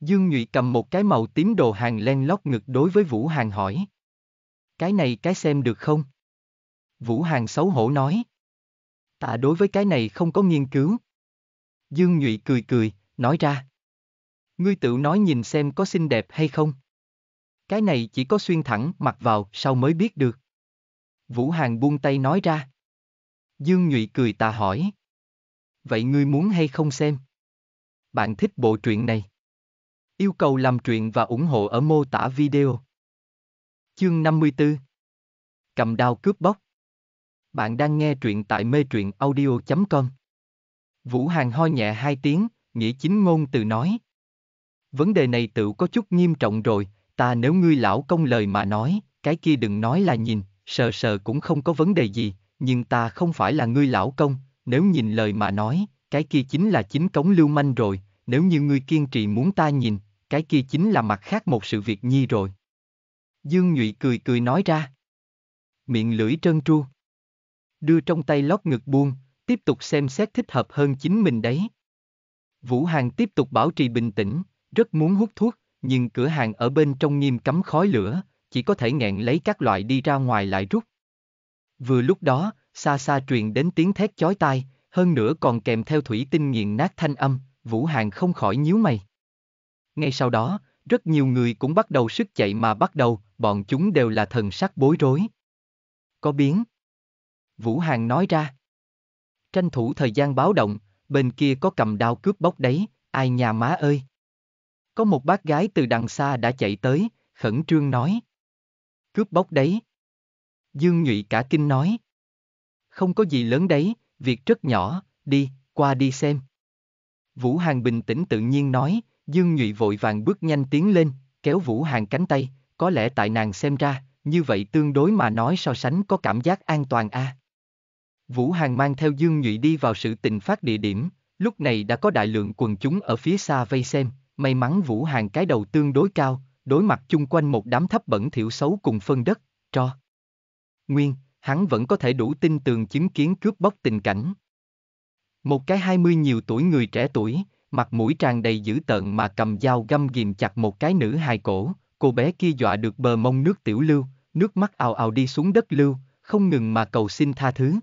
Dương Nhụy cầm một cái màu tím đồ hàng len lót ngực đối với Vũ Hàng hỏi. Cái này cái xem được không? Vũ Hàng xấu hổ nói. Ta đối với cái này không có nghiên cứu. Dương Nhụy cười cười, nói ra. Ngươi tự nói nhìn xem có xinh đẹp hay không? Cái này chỉ có xuyên thẳng mặc vào sau mới biết được. Vũ Hàng buông tay nói ra. Dương Nhụy cười ta hỏi. Vậy ngươi muốn hay không xem? Bạn thích bộ truyện này? Yêu cầu làm truyện và ủng hộ ở mô tả video. Chương 54 Cầm đao cướp bóc Bạn đang nghe truyện tại mê truyện audio.com Vũ Hàng ho nhẹ hai tiếng, nghĩa chính ngôn từ nói. Vấn đề này tự có chút nghiêm trọng rồi, ta nếu ngươi lão công lời mà nói, cái kia đừng nói là nhìn, sờ sờ cũng không có vấn đề gì, nhưng ta không phải là ngươi lão công, nếu nhìn lời mà nói, cái kia chính là chính cống lưu manh rồi, nếu như ngươi kiên trì muốn ta nhìn, cái kia chính là mặt khác một sự việc nhi rồi. Dương Nhụy cười cười nói ra. Miệng lưỡi trơn tru. Đưa trong tay lót ngực buông, tiếp tục xem xét thích hợp hơn chính mình đấy. Vũ Hàng tiếp tục bảo trì bình tĩnh, rất muốn hút thuốc, nhưng cửa hàng ở bên trong nghiêm cấm khói lửa, chỉ có thể nghẹn lấy các loại đi ra ngoài lại rút. Vừa lúc đó, xa xa truyền đến tiếng thét chói tai, hơn nữa còn kèm theo thủy tinh nghiền nát thanh âm, Vũ Hàng không khỏi nhíu mày. Ngay sau đó, rất nhiều người cũng bắt đầu sức chạy mà bắt đầu, bọn chúng đều là thần sắc bối rối. Có biến. Vũ Hàng nói ra. Tranh thủ thời gian báo động, bên kia có cầm đao cướp bóc đấy, ai nhà má ơi. Có một bác gái từ đằng xa đã chạy tới, khẩn trương nói. Cướp bóc đấy. Dương Nhụy cả kinh nói. Không có gì lớn đấy, việc rất nhỏ, đi, qua đi xem. Vũ Hàng bình tĩnh tự nhiên nói, Dương Nhụy vội vàng bước nhanh tiến lên, kéo Vũ Hàng cánh tay, có lẽ tại nàng xem ra, như vậy tương đối mà nói so sánh có cảm giác an toàn a. À. Vũ Hàng mang theo Dương Nhụy đi vào sự tình phát địa điểm, lúc này đã có đại lượng quần chúng ở phía xa vây xem, may mắn Vũ Hàng cái đầu tương đối cao, đối mặt chung quanh một đám thấp bẩn thiểu xấu cùng phân đất, cho Nguyên, hắn vẫn có thể đủ tin tường chứng kiến cướp bóc tình cảnh. Một cái hai mươi nhiều tuổi người trẻ tuổi, mặt mũi tràn đầy dữ tợn mà cầm dao găm ghìm chặt một cái nữ hài cổ, cô bé kia dọa được bờ mông nước tiểu lưu, nước mắt ào ào đi xuống đất lưu, không ngừng mà cầu xin tha thứ.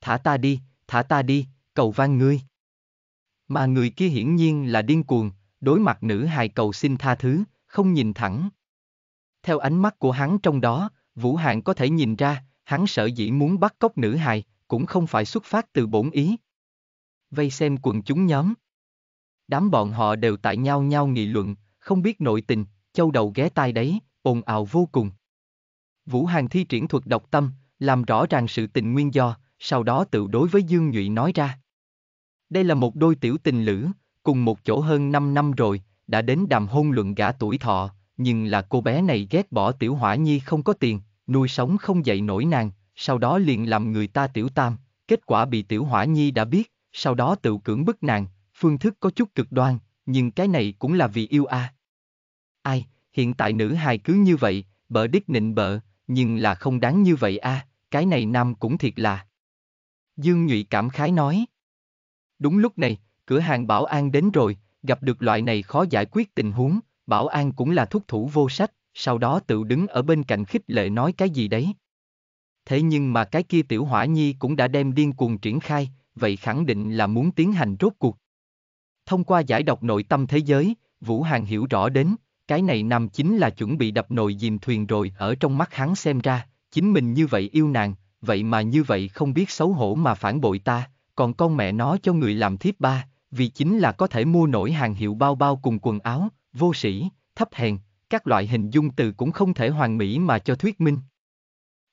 Thả ta đi, thả ta đi, cầu van ngươi. Mà người kia hiển nhiên là điên cuồng, đối mặt nữ hài cầu xin tha thứ, không nhìn thẳng. Theo ánh mắt của hắn trong đó, Vũ Hạng có thể nhìn ra, hắn sợ dĩ muốn bắt cóc nữ hài, cũng không phải xuất phát từ bổn ý. Vây xem quần chúng nhóm. Đám bọn họ đều tại nhau nhau nghị luận, không biết nội tình, châu đầu ghé tai đấy, ồn ào vô cùng. Vũ Hàn thi triển thuật độc tâm, làm rõ ràng sự tình nguyên do, sau đó tự đối với Dương Nhụy nói ra. Đây là một đôi tiểu tình lữ, cùng một chỗ hơn 5 năm rồi, đã đến đàm hôn luận gã tuổi thọ, nhưng là cô bé này ghét bỏ tiểu hỏa nhi không có tiền, nuôi sống không dậy nổi nàng, sau đó liền làm người ta tiểu tam, kết quả bị tiểu hỏa nhi đã biết, sau đó tự cưỡng bức nàng, phương thức có chút cực đoan, nhưng cái này cũng là vì yêu a. À. Ai, hiện tại nữ hài cứ như vậy, bợ đích nịnh bợ, nhưng là không đáng như vậy a, à, cái này nam cũng thiệt là. Dương Nhụy cảm khái nói. Đúng lúc này, Cửa hàng bảo an đến rồi, gặp được loại này khó giải quyết tình huống, bảo an cũng là thúc thủ vô sách, sau đó tự đứng ở bên cạnh khích lệ nói cái gì đấy. Thế nhưng mà cái kia tiểu hỏa nhi cũng đã đem điên cuồng triển khai, vậy khẳng định là muốn tiến hành rốt cuộc. Thông qua giải độc nội tâm thế giới, Vũ Hàng hiểu rõ đến, cái này nằm chính là chuẩn bị đập nồi dìm thuyền rồi ở trong mắt hắn xem ra, chính mình như vậy yêu nàng, vậy mà như vậy không biết xấu hổ mà phản bội ta, còn con mẹ nó cho người làm thiếp ba, vì chính là có thể mua nổi hàng hiệu bao bao cùng quần áo, vô sĩ, thấp hèn, các loại hình dung từ cũng không thể hoàn mỹ mà cho thuyết minh.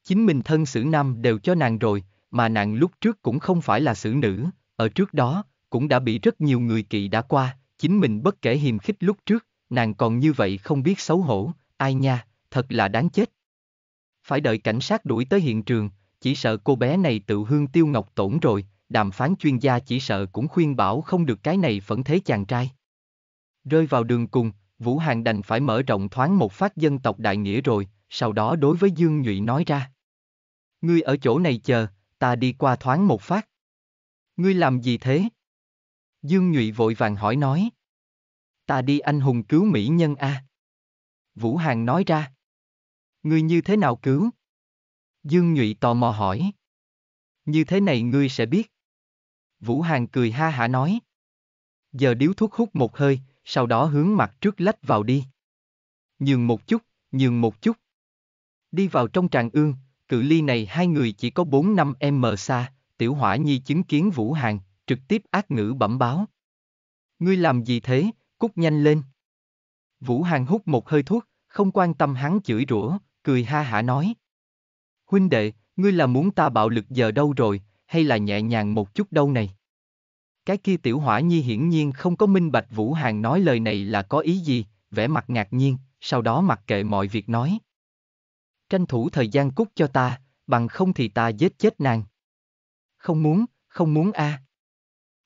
Chính mình thân xử nam đều cho nàng rồi, mà nàng lúc trước cũng không phải là xử nữ, ở trước đó, cũng đã bị rất nhiều người kỳ đã qua, chính mình bất kể hiềm khích lúc trước, nàng còn như vậy không biết xấu hổ, ai nha, thật là đáng chết. Phải đợi cảnh sát đuổi tới hiện trường, chỉ sợ cô bé này tự hương tiêu ngọc tổn rồi, đàm phán chuyên gia chỉ sợ cũng khuyên bảo không được cái này phẫn thế chàng trai. Rơi vào đường cùng, Vũ Hàng đành phải mở rộng thoáng một phát dân tộc đại nghĩa rồi, sau đó đối với Dương Nhụy nói ra. Ngươi ở chỗ này chờ, ta đi qua thoáng một phát. Ngươi làm gì thế? Dương Nhụy vội vàng hỏi nói. Ta đi anh hùng cứu mỹ nhân a. À? Vũ Hàng nói ra. Ngươi như thế nào cứu? Dương Nhụy tò mò hỏi. Như thế này ngươi sẽ biết. Vũ Hàng cười ha hả nói. Giờ điếu thuốc hút một hơi, sau đó hướng mặt trước lách vào đi. Nhường một chút, nhường một chút. Đi vào trong tràng ương, cự ly này hai người chỉ có 4 em mờ xa, tiểu hỏa nhi chứng kiến Vũ Hàng, trực tiếp ác ngữ bẩm báo. Ngươi làm gì thế, cút nhanh lên. Vũ Hàng hút một hơi thuốc, không quan tâm hắn chửi rủa, cười ha hả nói. Huynh đệ, ngươi là muốn ta bạo lực giờ đâu rồi, hay là nhẹ nhàng một chút đâu này. Cái kia tiểu hỏa nhi hiển nhiên không có minh bạch Vũ hàn nói lời này là có ý gì, vẻ mặt ngạc nhiên, sau đó mặc kệ mọi việc nói. Tranh thủ thời gian cút cho ta, bằng không thì ta giết chết nàng. Không muốn, không muốn a. À.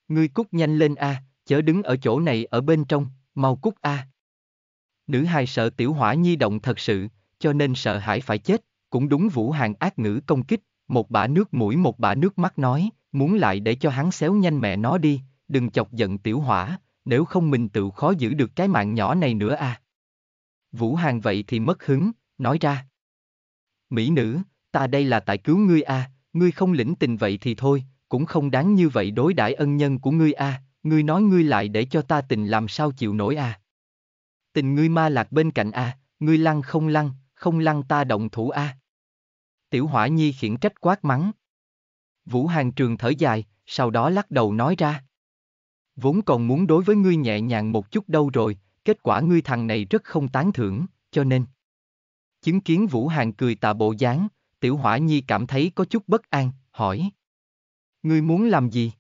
Ngươi cút nhanh lên a, à, chớ đứng ở chỗ này ở bên trong, mau cút a. À. Nữ hài sợ tiểu hỏa nhi động thật sự, cho nên sợ hãi phải chết, cũng đúng Vũ hàn ác ngữ công kích, một bả nước mũi một bả nước mắt nói, muốn lại để cho hắn xéo nhanh mẹ nó đi, đừng chọc giận tiểu hỏa, nếu không mình tự khó giữ được cái mạng nhỏ này nữa à. Vũ Hàng vậy thì mất hứng, nói ra. Mỹ nữ, ta đây là tại cứu ngươi à, ngươi không lĩnh tình vậy thì thôi, cũng không đáng như vậy đối đãi ân nhân của ngươi à, ngươi nói ngươi lại để cho ta tình làm sao chịu nổi à. Tình ngươi ma lạc bên cạnh à, ngươi lăng không lăng, không lăng ta động thủ à. Tiểu Hỏa Nhi khiển trách quát mắng. Vũ Hàng Trường thở dài, sau đó lắc đầu nói ra. Vốn còn muốn đối với ngươi nhẹ nhàng một chút đâu rồi, kết quả ngươi thằng này rất không tán thưởng, cho nên. Chứng kiến Vũ Hàng cười tà bộ dáng, Tiểu Hỏa Nhi cảm thấy có chút bất an, hỏi. Ngươi muốn làm gì?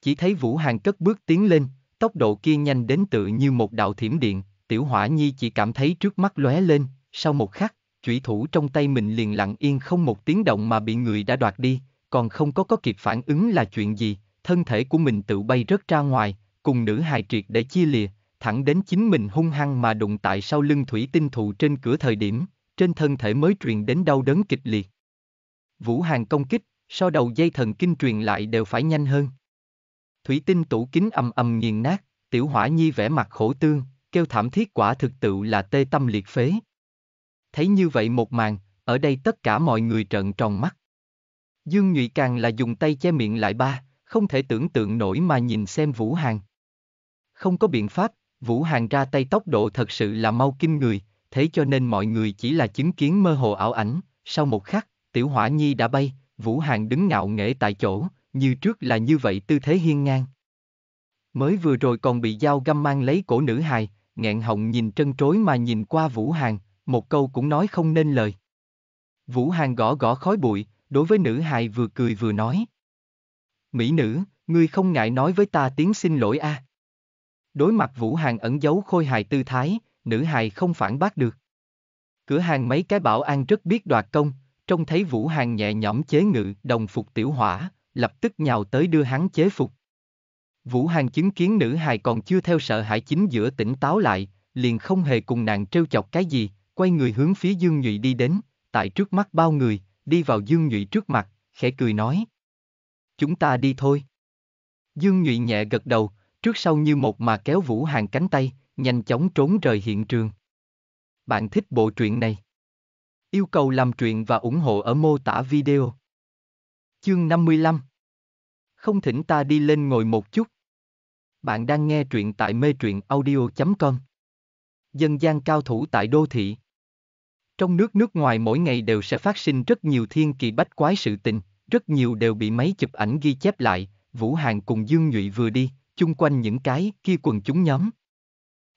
Chỉ thấy Vũ Hàng cất bước tiến lên, tốc độ kia nhanh đến tự như một đạo thiểm điện, Tiểu Hỏa Nhi chỉ cảm thấy trước mắt lóe lên, sau một khắc, chủy thủ trong tay mình liền lặng yên không một tiếng động mà bị người đã đoạt đi, còn không có có kịp phản ứng là chuyện gì, thân thể của mình tự bay rất ra ngoài, cùng nữ hài triệt để chia lìa, thẳng đến chính mình hung hăng mà đụng tại sau lưng thủy tinh thụ trên cửa thời điểm, trên thân thể mới truyền đến đau đớn kịch liệt. Vũ hàng công kích, so đầu dây thần kinh truyền lại đều phải nhanh hơn. Thủy tinh tủ kính ầm ầm nghiền nát, tiểu hỏa nhi vẻ mặt khổ tương, kêu thảm thiết quả thực tự là tê tâm liệt phế, thấy như vậy một màn, ở đây tất cả mọi người trợn tròn mắt. Dương Nhụy càng là dùng tay che miệng lại ba, không thể tưởng tượng nổi mà nhìn xem Vũ Hàng. Không có biện pháp, Vũ Hàng ra tay tốc độ thật sự là mau kinh người, thế cho nên mọi người chỉ là chứng kiến mơ hồ ảo ảnh, sau một khắc, Tiểu Hỏa Nhi đã bay, Vũ Hàng đứng ngạo nghễ tại chỗ, như trước là như vậy tư thế hiên ngang. Mới vừa rồi còn bị dao găm mang lấy cổ nữ hài, nghẹn họng nhìn trân trối mà nhìn qua Vũ Hàng, một câu cũng nói không nên lời. Vũ Hàng gõ gõ khói bụi, đối với nữ hài vừa cười vừa nói. Mỹ nữ, ngươi không ngại nói với ta tiếng xin lỗi a. À. Đối mặt Vũ Hàng ẩn giấu khôi hài tư thái, nữ hài không phản bác được. Cửa hàng mấy cái bảo an rất biết đoạt công, trông thấy Vũ Hàng nhẹ nhõm chế ngự đồng phục tiểu hỏa, lập tức nhào tới đưa hắn chế phục. Vũ Hàng chứng kiến nữ hài còn chưa theo sợ hãi chính giữa tỉnh táo lại, liền không hề cùng nàng trêu chọc cái gì, quay người hướng phía Dương Nhụy đi đến, tại trước mắt bao người, đi vào Dương Nhụy trước mặt, khẽ cười nói. Chúng ta đi thôi. Dương Nhụy nhẹ gật đầu, trước sau như một mà kéo Vũ Hàng cánh tay, nhanh chóng trốn rời hiện trường. Bạn thích bộ truyện này? Yêu cầu làm truyện và ủng hộ ở mô tả video. Chương 55 Không thỉnh ta đi lên ngồi một chút. Bạn đang nghe truyện tại mê truyện audio.com Dân gian cao thủ tại đô thị trong nước nước ngoài mỗi ngày đều sẽ phát sinh rất nhiều thiên kỳ bách quái sự tình, rất nhiều đều bị máy chụp ảnh ghi chép lại, Vũ Hàng cùng Dương Nhụy vừa đi, chung quanh những cái kia quần chúng nhóm.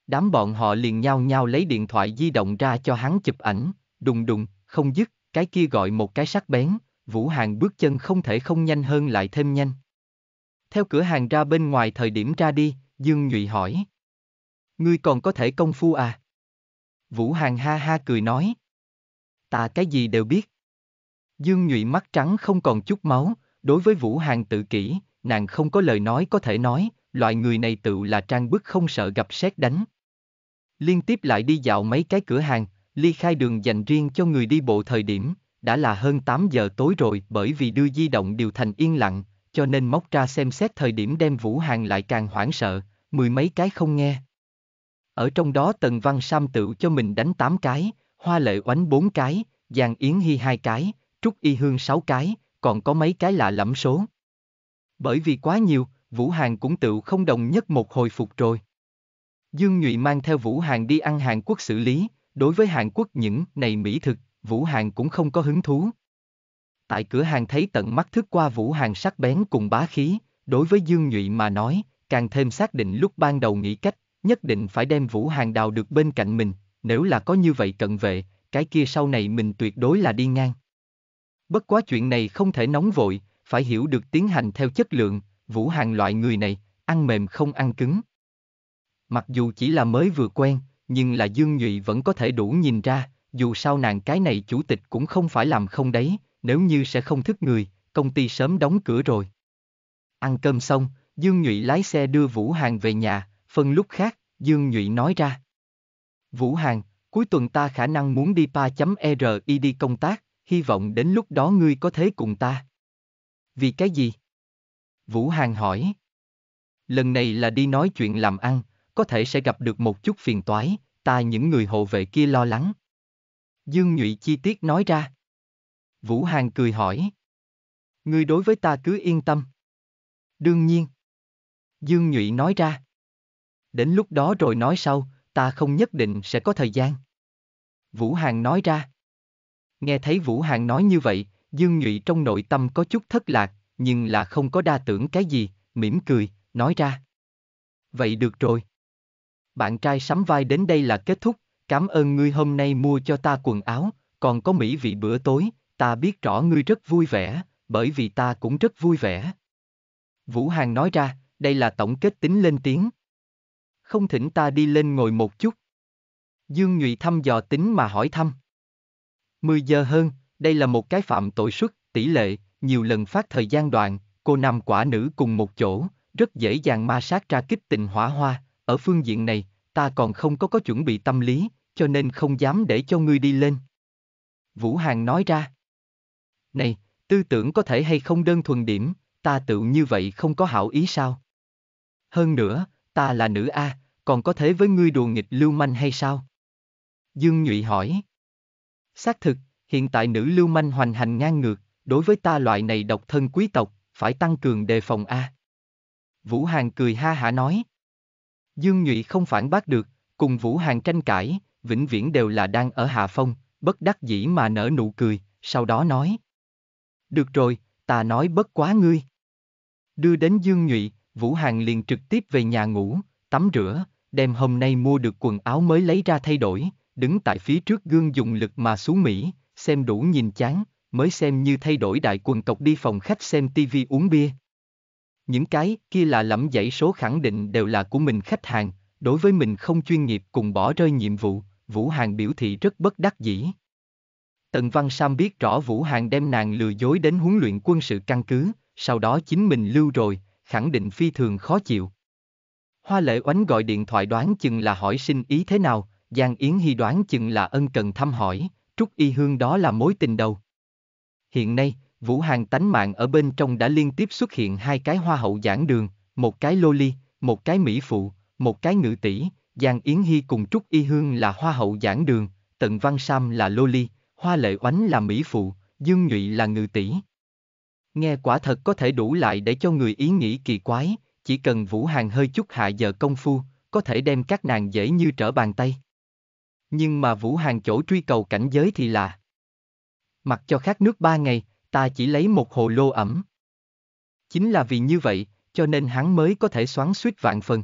Đám bọn họ liền nhau nhau lấy điện thoại di động ra cho hắn chụp ảnh, đùng đùng, không dứt, cái kia gọi một cái sắc bén, Vũ Hàng bước chân không thể không nhanh hơn lại thêm nhanh. Theo cửa hàng ra bên ngoài thời điểm ra đi, Dương Nhụy hỏi. Ngươi còn có thể công phu à? Vũ Hàng ha ha cười nói ta cái gì đều biết. Dương Nhụy mắt trắng không còn chút máu, đối với Vũ Hàng tự kỷ, nàng không có lời nói có thể nói, loại người này tự là trang bức không sợ gặp xét đánh. Liên tiếp lại đi dạo mấy cái cửa hàng, ly khai đường dành riêng cho người đi bộ thời điểm, đã là hơn 8 giờ tối rồi bởi vì đưa di động điều thành yên lặng, cho nên móc ra xem xét thời điểm đem Vũ Hàng lại càng hoảng sợ, mười mấy cái không nghe. Ở trong đó Tần Văn Sam tự cho mình đánh 8 cái, Hoa lệ oánh bốn cái, Giang Yến Hy hai cái, Trúc Y Hương sáu cái, còn có mấy cái lạ lẫm số. Bởi vì quá nhiều, Vũ Hàng cũng tự không đồng nhất một hồi phục rồi. Dương Nhụy mang theo Vũ Hàng đi ăn Hàn Quốc xử lý, đối với Hàn Quốc những này mỹ thực, Vũ Hàng cũng không có hứng thú. Tại cửa hàng thấy tận mắt thức qua Vũ Hàng sắc bén cùng bá khí, đối với Dương Nhụy mà nói, càng thêm xác định lúc ban đầu nghĩ cách, nhất định phải đem Vũ Hàng đào được bên cạnh mình, nếu là có như vậy cận vệ, cái kia sau này mình tuyệt đối là đi ngang. Bất quá chuyện này không thể nóng vội, phải hiểu được tiến hành theo chất lượng, Vũ Hàng loại người này, ăn mềm không ăn cứng. Mặc dù chỉ là mới vừa quen, nhưng là Dương Nhụy vẫn có thể đủ nhìn ra, dù sao nàng cái này chủ tịch cũng không phải làm không đấy, nếu như sẽ không thức người, công ty sớm đóng cửa rồi. Ăn cơm xong, Dương Nhụy lái xe đưa Vũ Hàng về nhà, phân lúc khác, Dương Nhụy nói ra. Vũ Hàng, cuối tuần ta khả năng muốn đi pa.ri e đi công tác, hy vọng đến lúc đó ngươi có thế cùng ta. Vì cái gì? Vũ Hàng hỏi. Lần này là đi nói chuyện làm ăn, có thể sẽ gặp được một chút phiền toái, ta những người hộ vệ kia lo lắng. Dương Nhụy chi tiết nói ra. Vũ Hàng cười hỏi. Ngươi đối với ta cứ yên tâm. Đương nhiên. Dương Nhụy nói ra. Đến lúc đó rồi nói sau, ta không nhất định sẽ có thời gian. Vũ Hàng nói ra. Nghe thấy Vũ Hàng nói như vậy, Dương Nhụy trong nội tâm có chút thất lạc, nhưng là không có đa tưởng cái gì, mỉm cười, nói ra. Vậy được rồi. Bạn trai sắm vai đến đây là kết thúc, cảm ơn ngươi hôm nay mua cho ta quần áo, còn có mỹ vị bữa tối, ta biết rõ ngươi rất vui vẻ, bởi vì ta cũng rất vui vẻ. Vũ Hàng nói ra, đây là tổng kết tính lên tiếng, không thỉnh ta đi lên ngồi một chút. Dương Nhụy thăm dò tính mà hỏi thăm. Mười giờ hơn, đây là một cái phạm tội xuất tỷ lệ, nhiều lần phát thời gian đoạn, cô nam quả nữ cùng một chỗ, rất dễ dàng ma sát ra kích tình hỏa hoa, ở phương diện này, ta còn không có có chuẩn bị tâm lý, cho nên không dám để cho ngươi đi lên. Vũ Hàn nói ra. Này, tư tưởng có thể hay không đơn thuần điểm, ta tự như vậy không có hảo ý sao? Hơn nữa, ta là nữ A, còn có thể với ngươi đùa nghịch lưu manh hay sao? Dương Nhụy hỏi. Xác thực, hiện tại nữ lưu manh hoành hành ngang ngược, đối với ta loại này độc thân quý tộc, phải tăng cường đề phòng A. Vũ Hàng cười ha hả nói. Dương Nhụy không phản bác được, cùng Vũ Hàng tranh cãi, vĩnh viễn đều là đang ở hạ phong, bất đắc dĩ mà nở nụ cười, sau đó nói. Được rồi, ta nói bất quá ngươi. Đưa đến Dương Nhụy, Vũ Hàng liền trực tiếp về nhà ngủ, tắm rửa, đêm hôm nay mua được quần áo mới lấy ra thay đổi, đứng tại phía trước gương dùng lực mà xuống Mỹ, xem đủ nhìn chán, mới xem như thay đổi đại quần cộc đi phòng khách xem tivi uống bia. Những cái kia là lẫm dãy số khẳng định đều là của mình khách hàng, đối với mình không chuyên nghiệp cùng bỏ rơi nhiệm vụ, Vũ Hàng biểu thị rất bất đắc dĩ. Tần Văn Sam biết rõ Vũ Hàng đem nàng lừa dối đến huấn luyện quân sự căn cứ, sau đó chính mình lưu rồi, khẳng định phi thường khó chịu. Hoa lệ oánh gọi điện thoại đoán chừng là hỏi sinh ý thế nào, Giang Yến Hy đoán chừng là ân cần thăm hỏi, Trúc Y Hương đó là mối tình đầu. Hiện nay, Vũ Hàng tánh mạng ở bên trong đã liên tiếp xuất hiện hai cái hoa hậu giảng đường, một cái lô ly, một cái mỹ phụ, một cái ngự tỷ. Giang Yến Hy cùng Trúc Y Hương là hoa hậu giảng đường, Tần Văn Sam là lô ly, Hoa Lệ Oánh là mỹ phụ, Dương Nhụy là ngự tỷ. Nghe quả thật có thể đủ lại để cho người ý nghĩ kỳ quái, chỉ cần Vũ Hàng hơi chút hạ giờ công phu, có thể đem các nàng dễ như trở bàn tay. Nhưng mà Vũ Hàng chỗ truy cầu cảnh giới thì là Mặc cho khát nước ba ngày, ta chỉ lấy một hồ lô ẩm. Chính là vì như vậy, cho nên hắn mới có thể xoắn suýt vạn phần.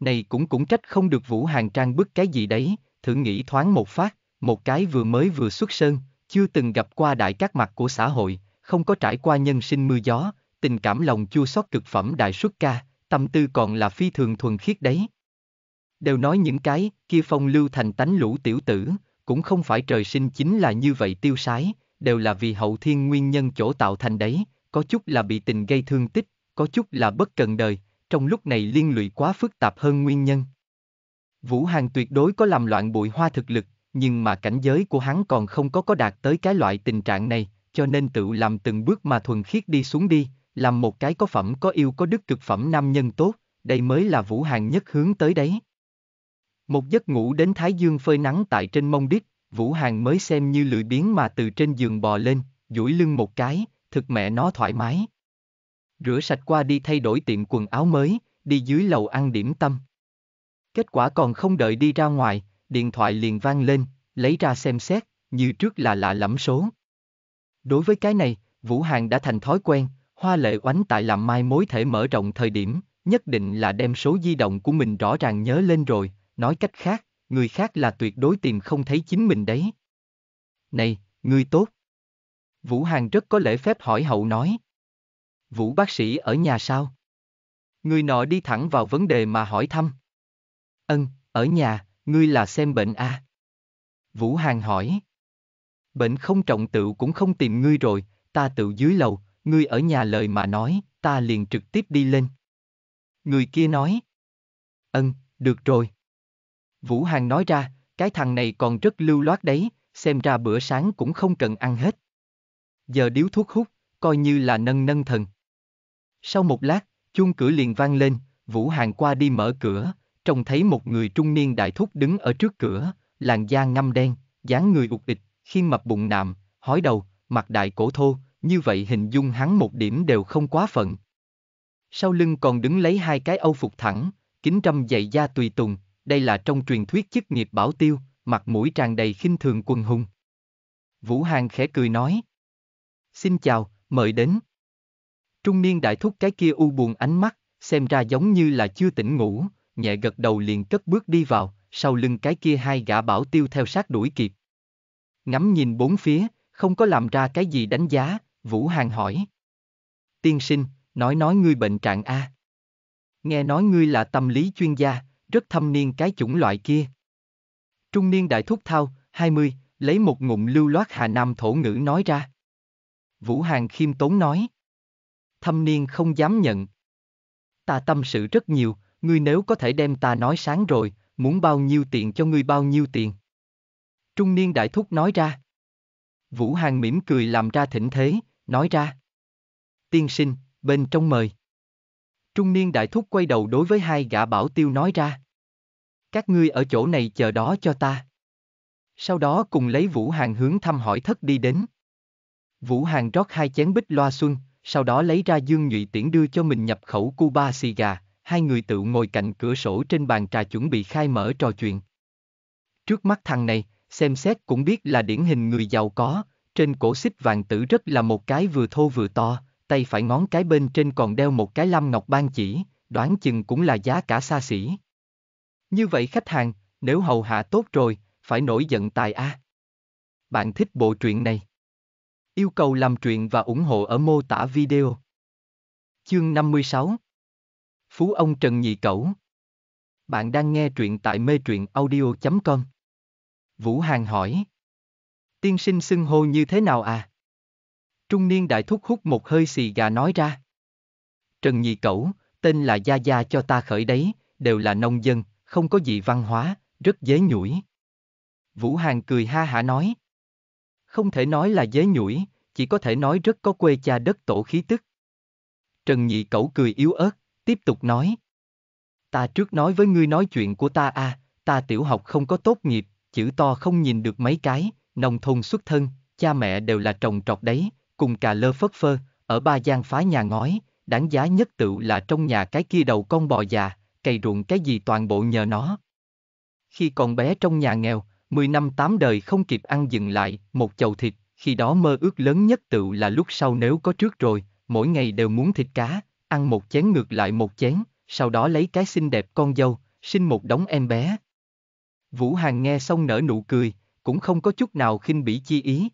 Này cũng cũng trách không được Vũ Hàng trang bức cái gì đấy, thử nghĩ thoáng một phát, một cái vừa mới vừa xuất sơn, chưa từng gặp qua đại các mặt của xã hội, không có trải qua nhân sinh mưa gió, tình cảm lòng chua xót cực phẩm đại xuất ca, tâm tư còn là phi thường thuần khiết đấy. Đều nói những cái, kia phong lưu thành tánh lũ tiểu tử, cũng không phải trời sinh chính là như vậy tiêu sái, đều là vì hậu thiên nguyên nhân chỗ tạo thành đấy, có chút là bị tình gây thương tích, có chút là bất cần đời, trong lúc này liên lụy quá phức tạp hơn nguyên nhân. Vũ Hàng tuyệt đối có làm loạn bụi hoa thực lực, nhưng mà cảnh giới của hắn còn không có có đạt tới cái loại tình trạng này, cho nên tự làm từng bước mà thuần khiết đi xuống đi, làm một cái có phẩm có yêu có đức cực phẩm nam nhân tốt, đây mới là Vũ Hàng nhất hướng tới đấy. Một giấc ngủ đến Thái Dương phơi nắng tại trên mông đít, Vũ Hàng mới xem như lười biến mà từ trên giường bò lên, duỗi lưng một cái, thực mẹ nó thoải mái. Rửa sạch qua đi thay đổi tiệm quần áo mới, đi dưới lầu ăn điểm tâm. Kết quả còn không đợi đi ra ngoài, điện thoại liền vang lên, lấy ra xem xét, như trước là lạ lẫm số. Đối với cái này, Vũ Hàng đã thành thói quen, Hoa lệ oánh tại làm mai mối thể mở rộng thời điểm, nhất định là đem số di động của mình rõ ràng nhớ lên rồi, nói cách khác, người khác là tuyệt đối tìm không thấy chính mình đấy. Này, người tốt. Vũ Hàng rất có lễ phép hỏi hậu nói. Vũ bác sĩ ở nhà sao? Người nọ đi thẳng vào vấn đề mà hỏi thăm. Ân, ở nhà, ngươi là xem bệnh à? Vũ Hàng hỏi. Bệnh không trọng tựu cũng không tìm ngươi rồi, ta tự dưới lầu, ngươi ở nhà lời mà nói, ta liền trực tiếp đi lên. Người kia nói, ân, được rồi. Vũ Hàng nói ra, cái thằng này còn rất lưu loát đấy, xem ra bữa sáng cũng không cần ăn hết. Giờ điếu thuốc hút, coi như là nâng nâng thần. Sau một lát, chuông cửa liền vang lên, Vũ Hàng qua đi mở cửa, trông thấy một người trung niên đại thúc đứng ở trước cửa, làn da ngăm đen, dáng người ụt ịch, khiên mập bụng nạm, hói đầu, mặt đại cổ thô, như vậy hình dung hắn một điểm đều không quá phận. Sau lưng còn đứng lấy hai cái âu phục thẳng, kính trăm dày da tùy tùng, đây là trong truyền thuyết chức nghiệp bảo tiêu, mặt mũi tràn đầy khinh thường quần hùng. Vũ Hàng khẽ cười nói. Xin chào, mời đến. Trung niên đại thúc cái kia u buồn ánh mắt, xem ra giống như là chưa tỉnh ngủ, nhẹ gật đầu liền cất bước đi vào, sau lưng cái kia hai gã bảo tiêu theo sát đuổi kịp. Ngắm nhìn bốn phía, không có làm ra cái gì đánh giá, Vũ Hàng hỏi. Tiên sinh, nói nói ngươi bệnh trạng A. Nghe nói ngươi là tâm lý chuyên gia, rất thâm niên cái chủng loại kia. Trung niên đại thúc thao, 20, lấy một ngụm lưu loát Hà Nam thổ ngữ nói ra. Vũ Hàng khiêm tốn nói. Thâm niên không dám nhận. Ta tâm sự rất nhiều, ngươi nếu có thể đem ta nói sáng rồi, muốn bao nhiêu tiền cho ngươi bao nhiêu tiền. Trung niên đại thúc nói ra. Vũ Hàng mỉm cười làm ra thỉnh thế, nói ra. Tiên sinh, bên trong mời. Trung niên đại thúc quay đầu đối với hai gã bảo tiêu nói ra. Các ngươi ở chỗ này chờ đó cho ta. Sau đó cùng lấy Vũ Hàng hướng thăm hỏi thất đi đến. Vũ Hàng rót hai chén bích loa xuân, sau đó lấy ra dương nhụy tiễn đưa cho mình nhập khẩu Cuba xì gà, hai người tự ngồi cạnh cửa sổ trên bàn trà chuẩn bị khai mở trò chuyện. Trước mắt thằng này, xem xét cũng biết là điển hình người giàu có, trên cổ xích vàng tử rất là một cái vừa thô vừa to, tay phải ngón cái bên trên còn đeo một cái lam ngọc ban chỉ, đoán chừng cũng là giá cả xa xỉ. Như vậy khách hàng, nếu hầu hạ tốt rồi, phải nổi giận tài a. À. Bạn thích bộ truyện này? Yêu cầu làm truyện và ủng hộ ở mô tả video. Chương 56 Phú ông Trần Nhị Cẩu Bạn đang nghe truyện tại mê truyện audio.com Vũ Hàng hỏi tiên sinh xưng hô như thế nào à? Trung niên đại thúc hút một hơi xì gà nói ra. Trần Nhị Cẩu, tên là Gia Gia cho ta khởi đấy, đều là nông dân, không có gì văn hóa, rất dễ nhủi. Vũ Hàng cười ha hả nói. Không thể nói là dế nhủi, chỉ có thể nói rất có quê cha đất tổ khí tức. Trần Nhị Cẩu cười yếu ớt, tiếp tục nói. Ta trước nói với ngươi nói chuyện của ta à, ta tiểu học không có tốt nghiệp, chữ to không nhìn được mấy cái, nông thôn xuất thân, cha mẹ đều là trồng trọt đấy, cùng cà lơ phất phơ, ở ba gian phá nhà ngói, đáng giá nhất tựu là trong nhà cái kia đầu con bò già, cày ruộng cái gì toàn bộ nhờ nó. Khi còn bé trong nhà nghèo, 10 năm tám đời không kịp ăn dừng lại, một chầu thịt, khi đó mơ ước lớn nhất tựu là lúc sau nếu có trước rồi, mỗi ngày đều muốn thịt cá, ăn một chén ngược lại một chén, sau đó lấy cái xinh đẹp con dâu, sinh một đống em bé. Vũ Hàng nghe xong nở nụ cười, cũng không có chút nào khinh bỉ chi ý.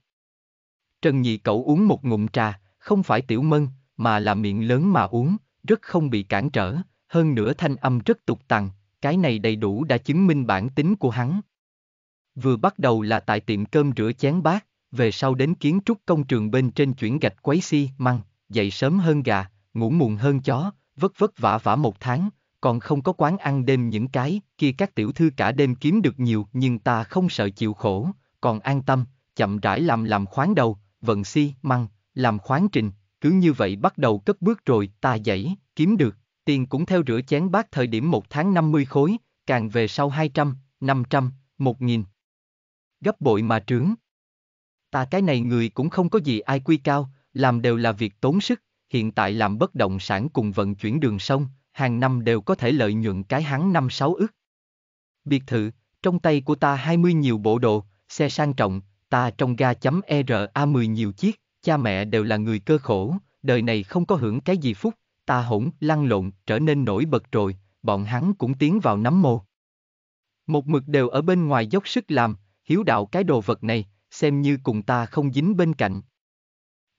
Trần Nhị Cẩu uống một ngụm trà, không phải tiểu mân, mà là miệng lớn mà uống, rất không bị cản trở, hơn nữa thanh âm rất tục tằn, cái này đầy đủ đã chứng minh bản tính của hắn. Vừa bắt đầu là tại tiệm cơm rửa chén bát, về sau đến kiến trúc công trường bên trên chuyển gạch quấy xi, si, măng, dậy sớm hơn gà, ngủ muộn hơn chó, vất vất vả vả một tháng, còn không có quán ăn đêm những cái, kia các tiểu thư cả đêm kiếm được nhiều nhưng ta không sợ chịu khổ, còn an tâm, chậm rãi làm làm khoáng đầu, vận si, măng, làm khoáng trình, cứ như vậy bắt đầu cất bước rồi ta dãy, kiếm được, tiền cũng theo rửa chén bát thời điểm một tháng 50 khối, càng về sau 200, 500, 1000. Gấp bội mà trướng. Ta cái này người cũng không có gì ai quy cao, làm đều là việc tốn sức, hiện tại làm bất động sản cùng vận chuyển đường sông, hàng năm đều có thể lợi nhuận cái hắn năm sáu ức. Biệt thự, trong tay của ta 20 nhiều bộ đồ, xe sang trọng, ta trong ga chấm ERA10 nhiều chiếc, cha mẹ đều là người cơ khổ, đời này không có hưởng cái gì phúc, ta hỗn, lăn lộn, trở nên nổi bật rồi, bọn hắn cũng tiến vào nắm mô. Một mực đều ở bên ngoài dốc sức làm, hiếu đạo cái đồ vật này, xem như cùng ta không dính bên cạnh.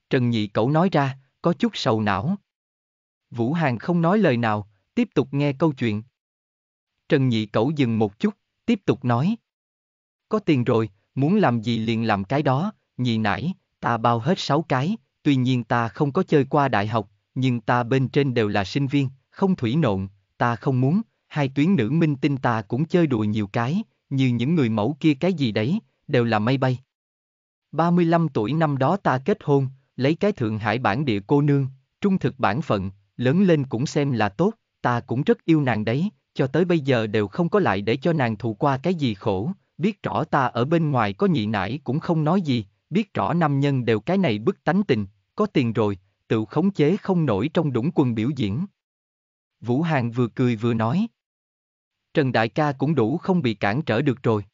Trần Nhị Cẩu nói ra, có chút sầu não, Vũ Hàng không nói lời nào, tiếp tục nghe câu chuyện. Trần Nhị Cẩu dừng một chút, tiếp tục nói. Có tiền rồi, muốn làm gì liền làm cái đó, nhị nãy, ta bao hết sáu cái, tuy nhiên ta không có chơi qua đại học, nhưng ta bên trên đều là sinh viên, không thủy nộn, ta không muốn, hai tuyến nữ minh tinh ta cũng chơi đùa nhiều cái, như những người mẫu kia cái gì đấy, đều là mây bay. 35 tuổi năm đó ta kết hôn, lấy cái Thượng Hải bản địa cô nương, trung thực bản phận, lớn lên cũng xem là tốt, ta cũng rất yêu nàng đấy, cho tới bây giờ đều không có lại để cho nàng thụ qua cái gì khổ, biết rõ ta ở bên ngoài có nhị nải cũng không nói gì, biết rõ nam nhân đều cái này bức tánh tình, có tiền rồi, tự khống chế không nổi trong đũng quần biểu diễn. Vũ Hàng vừa cười vừa nói. Trần Đại ca cũng đủ không bị cản trở được rồi.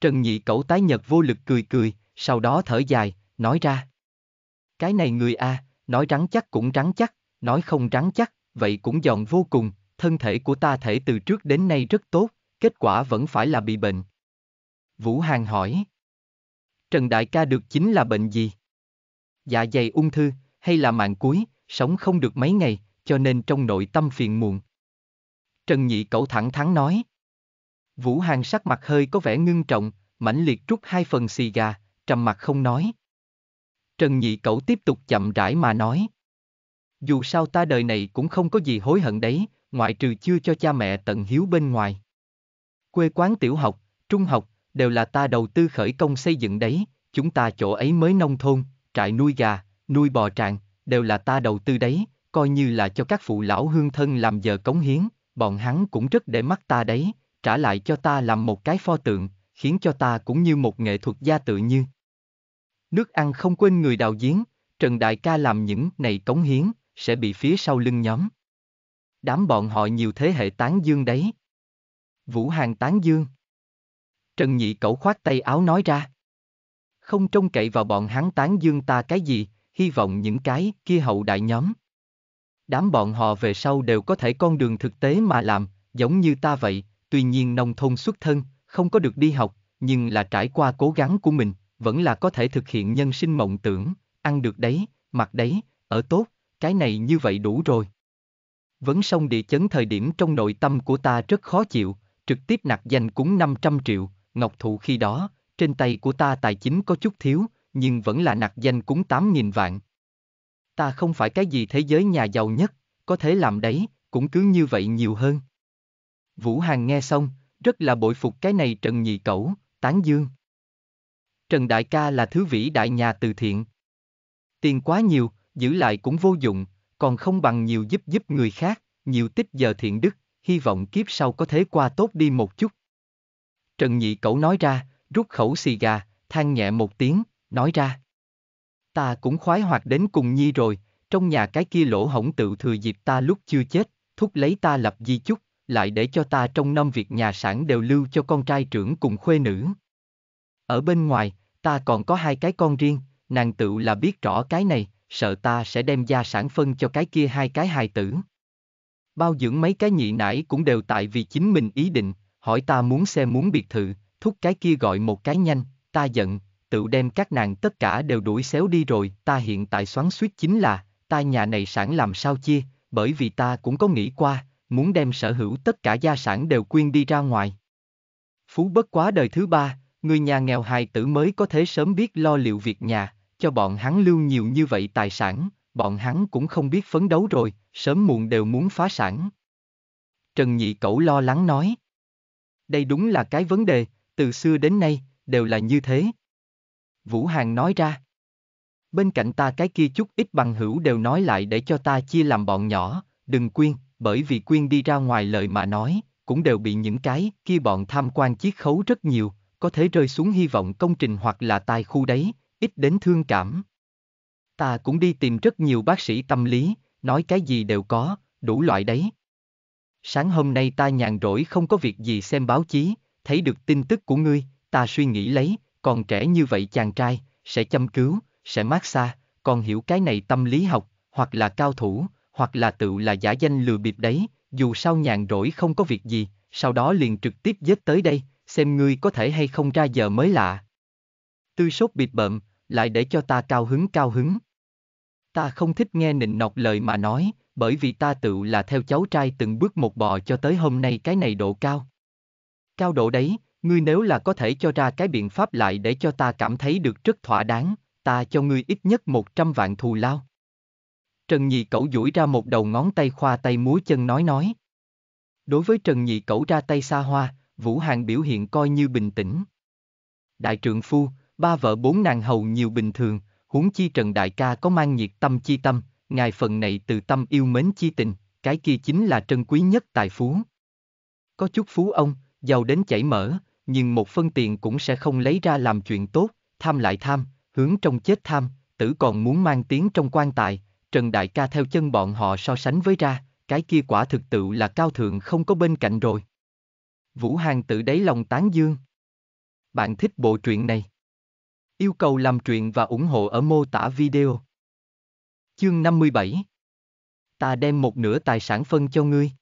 Trần Nhị Cẩu tái nhật vô lực cười cười, sau đó thở dài, nói ra. Cái này người a, à, nói rắn chắc cũng rắn chắc, nói không rắn chắc, vậy cũng giòn vô cùng, thân thể của ta thể từ trước đến nay rất tốt, kết quả vẫn phải là bị bệnh. Vũ Hàng hỏi. Trần Đại ca được chính là bệnh gì? Dạ dày ung thư, hay là mạng cuối, sống không được mấy ngày, cho nên trong nội tâm phiền muộn. Trần Nhị Cẩu thẳng thắn nói. Vũ Hàng sắc mặt hơi có vẻ ngưng trọng, mãnh liệt trút hai phần xì gà, trầm mặt không nói. Trần Nhị Cẩu tiếp tục chậm rãi mà nói. Dù sao ta đời này cũng không có gì hối hận đấy, ngoại trừ chưa cho cha mẹ tận hiếu bên ngoài. Quê quán tiểu học, trung học, đều là ta đầu tư khởi công xây dựng đấy, chúng ta chỗ ấy mới nông thôn, trại nuôi gà, nuôi bò tràng, đều là ta đầu tư đấy, coi như là cho các phụ lão hương thân làm giờ cống hiến, bọn hắn cũng rất để mắt ta đấy, trả lại cho ta làm một cái pho tượng, khiến cho ta cũng như một nghệ thuật gia tự như. Nước ăn không quên người đào giếng, Trần Đại ca làm những này cống hiến, sẽ bị phía sau lưng nhóm. Đám bọn họ nhiều thế hệ tán dương đấy. Vũ Hàng tán dương. Trần Nhị Cẩu khoát tay áo nói ra. Không trông cậy vào bọn hắn tán dương ta cái gì, hy vọng những cái kia hậu đại nhóm. Đám bọn họ về sau đều có thể con đường thực tế mà làm, giống như ta vậy, tuy nhiên nông thôn xuất thân, không có được đi học, nhưng là trải qua cố gắng của mình, vẫn là có thể thực hiện nhân sinh mộng tưởng, ăn được đấy, mặc đấy, ở tốt, cái này như vậy đủ rồi. Vấn xong địa chấn thời điểm trong nội tâm của ta rất khó chịu, trực tiếp nạc danh cúng 500 triệu, ngọc thụ khi đó, trên tay của ta tài chính có chút thiếu, nhưng vẫn là nạc danh cúng 8.000 vạn. Ta không phải cái gì thế giới nhà giàu nhất, có thể làm đấy, cũng cứ như vậy nhiều hơn. Vũ Hằng nghe xong, rất là bội phục cái này Trần Nhị Cẩu, Tán Dương. Trần Đại ca là thứ vĩ đại nhà từ thiện. Tiền quá nhiều, giữ lại cũng vô dụng, còn không bằng nhiều giúp giúp người khác, nhiều tích giờ thiện đức, hy vọng kiếp sau có thể qua tốt đi một chút. Trần Nhị Cẩu nói ra, rút khẩu xì gà, than nhẹ một tiếng, nói ra. Ta cũng khoái hoạt đến cùng nhi rồi, trong nhà cái kia lỗ hổng tự thừa dịp ta lúc chưa chết, thúc lấy ta lập di chúc, lại để cho ta trong năm việc nhà sản đều lưu cho con trai trưởng cùng khuê nữ. Ở bên ngoài, ta còn có hai cái con riêng, nàng tự là biết rõ cái này, sợ ta sẽ đem gia sản phân cho cái kia hai cái hài tử. Bao dưỡng mấy cái nhị nãi cũng đều tại vì chính mình ý định, hỏi ta muốn xe muốn biệt thự, thúc cái kia gọi một cái nhanh, ta giận, tự đem các nàng tất cả đều đuổi xéo đi rồi, ta hiện tại xoắn suýt chính là, ta nhà này sản làm sao chia, bởi vì ta cũng có nghĩ qua, muốn đem sở hữu tất cả gia sản đều quyên đi ra ngoài. Phú bất quá đời thứ ba, người nhà nghèo hài tử mới có thể sớm biết lo liệu việc nhà, cho bọn hắn lưu nhiều như vậy tài sản, bọn hắn cũng không biết phấn đấu rồi, sớm muộn đều muốn phá sản. Trần Nhị Cẩu lo lắng nói. Đây đúng là cái vấn đề, từ xưa đến nay, đều là như thế. Vũ Hàng nói ra. Bên cạnh ta cái kia chút ít bằng hữu đều nói lại để cho ta chia làm bọn nhỏ, đừng quyên, bởi vì quyên đi ra ngoài lời mà nói, cũng đều bị những cái kia bọn tham quan chiết khấu rất nhiều, có thể rơi xuống hy vọng công trình hoặc là tài khu đấy, ít đến thương cảm. Ta cũng đi tìm rất nhiều bác sĩ tâm lý, nói cái gì đều có, đủ loại đấy. Sáng hôm nay ta nhàn rỗi không có việc gì xem báo chí, thấy được tin tức của ngươi, ta suy nghĩ lấy, còn trẻ như vậy chàng trai, sẽ chăm cứu, sẽ mát xa, còn hiểu cái này tâm lý học, hoặc là cao thủ, hoặc là tự là giả danh lừa bịp đấy, dù sao nhàn rỗi không có việc gì, sau đó liền trực tiếp dết tới đây, xem ngươi có thể hay không ra giờ mới lạ. Tư sốt bịt bợm, lại để cho ta cao hứng cao hứng. Ta không thích nghe nịnh nọt lời mà nói, bởi vì ta tự là theo cháu trai từng bước một bò cho tới hôm nay cái này độ cao. Cao độ đấy, ngươi nếu là có thể cho ra cái biện pháp lại để cho ta cảm thấy được rất thỏa đáng, ta cho ngươi ít nhất 100 vạn thù lao. Trần Nhị Cẩu duỗi ra một đầu ngón tay khoa tay múa chân nói nói. Đối với Trần Nhị Cẩu ra tay xa hoa, Vũ Hàng biểu hiện coi như bình tĩnh. Đại Trưởng phu, ba vợ bốn nàng hầu nhiều bình thường, huống chi Trần Đại ca có mang nhiệt tâm chi tâm, ngài phần này từ tâm yêu mến chi tình, cái kia chính là trân quý nhất tài phú. Có chút phú ông, giàu đến chảy mỡ, nhưng một phân tiền cũng sẽ không lấy ra làm chuyện tốt, tham lại tham, hướng trong chết tham, tử còn muốn mang tiếng trong quan tài, Trần Đại ca theo chân bọn họ so sánh với ra, cái kia quả thực tự là cao thượng không có bên cạnh rồi. Vũ Hàng tự đáy lòng tán dương. Bạn thích bộ truyện này? Yêu cầu làm truyện và ủng hộ ở mô tả video. Chương 57 Ta đem một nửa tài sản phân cho ngươi.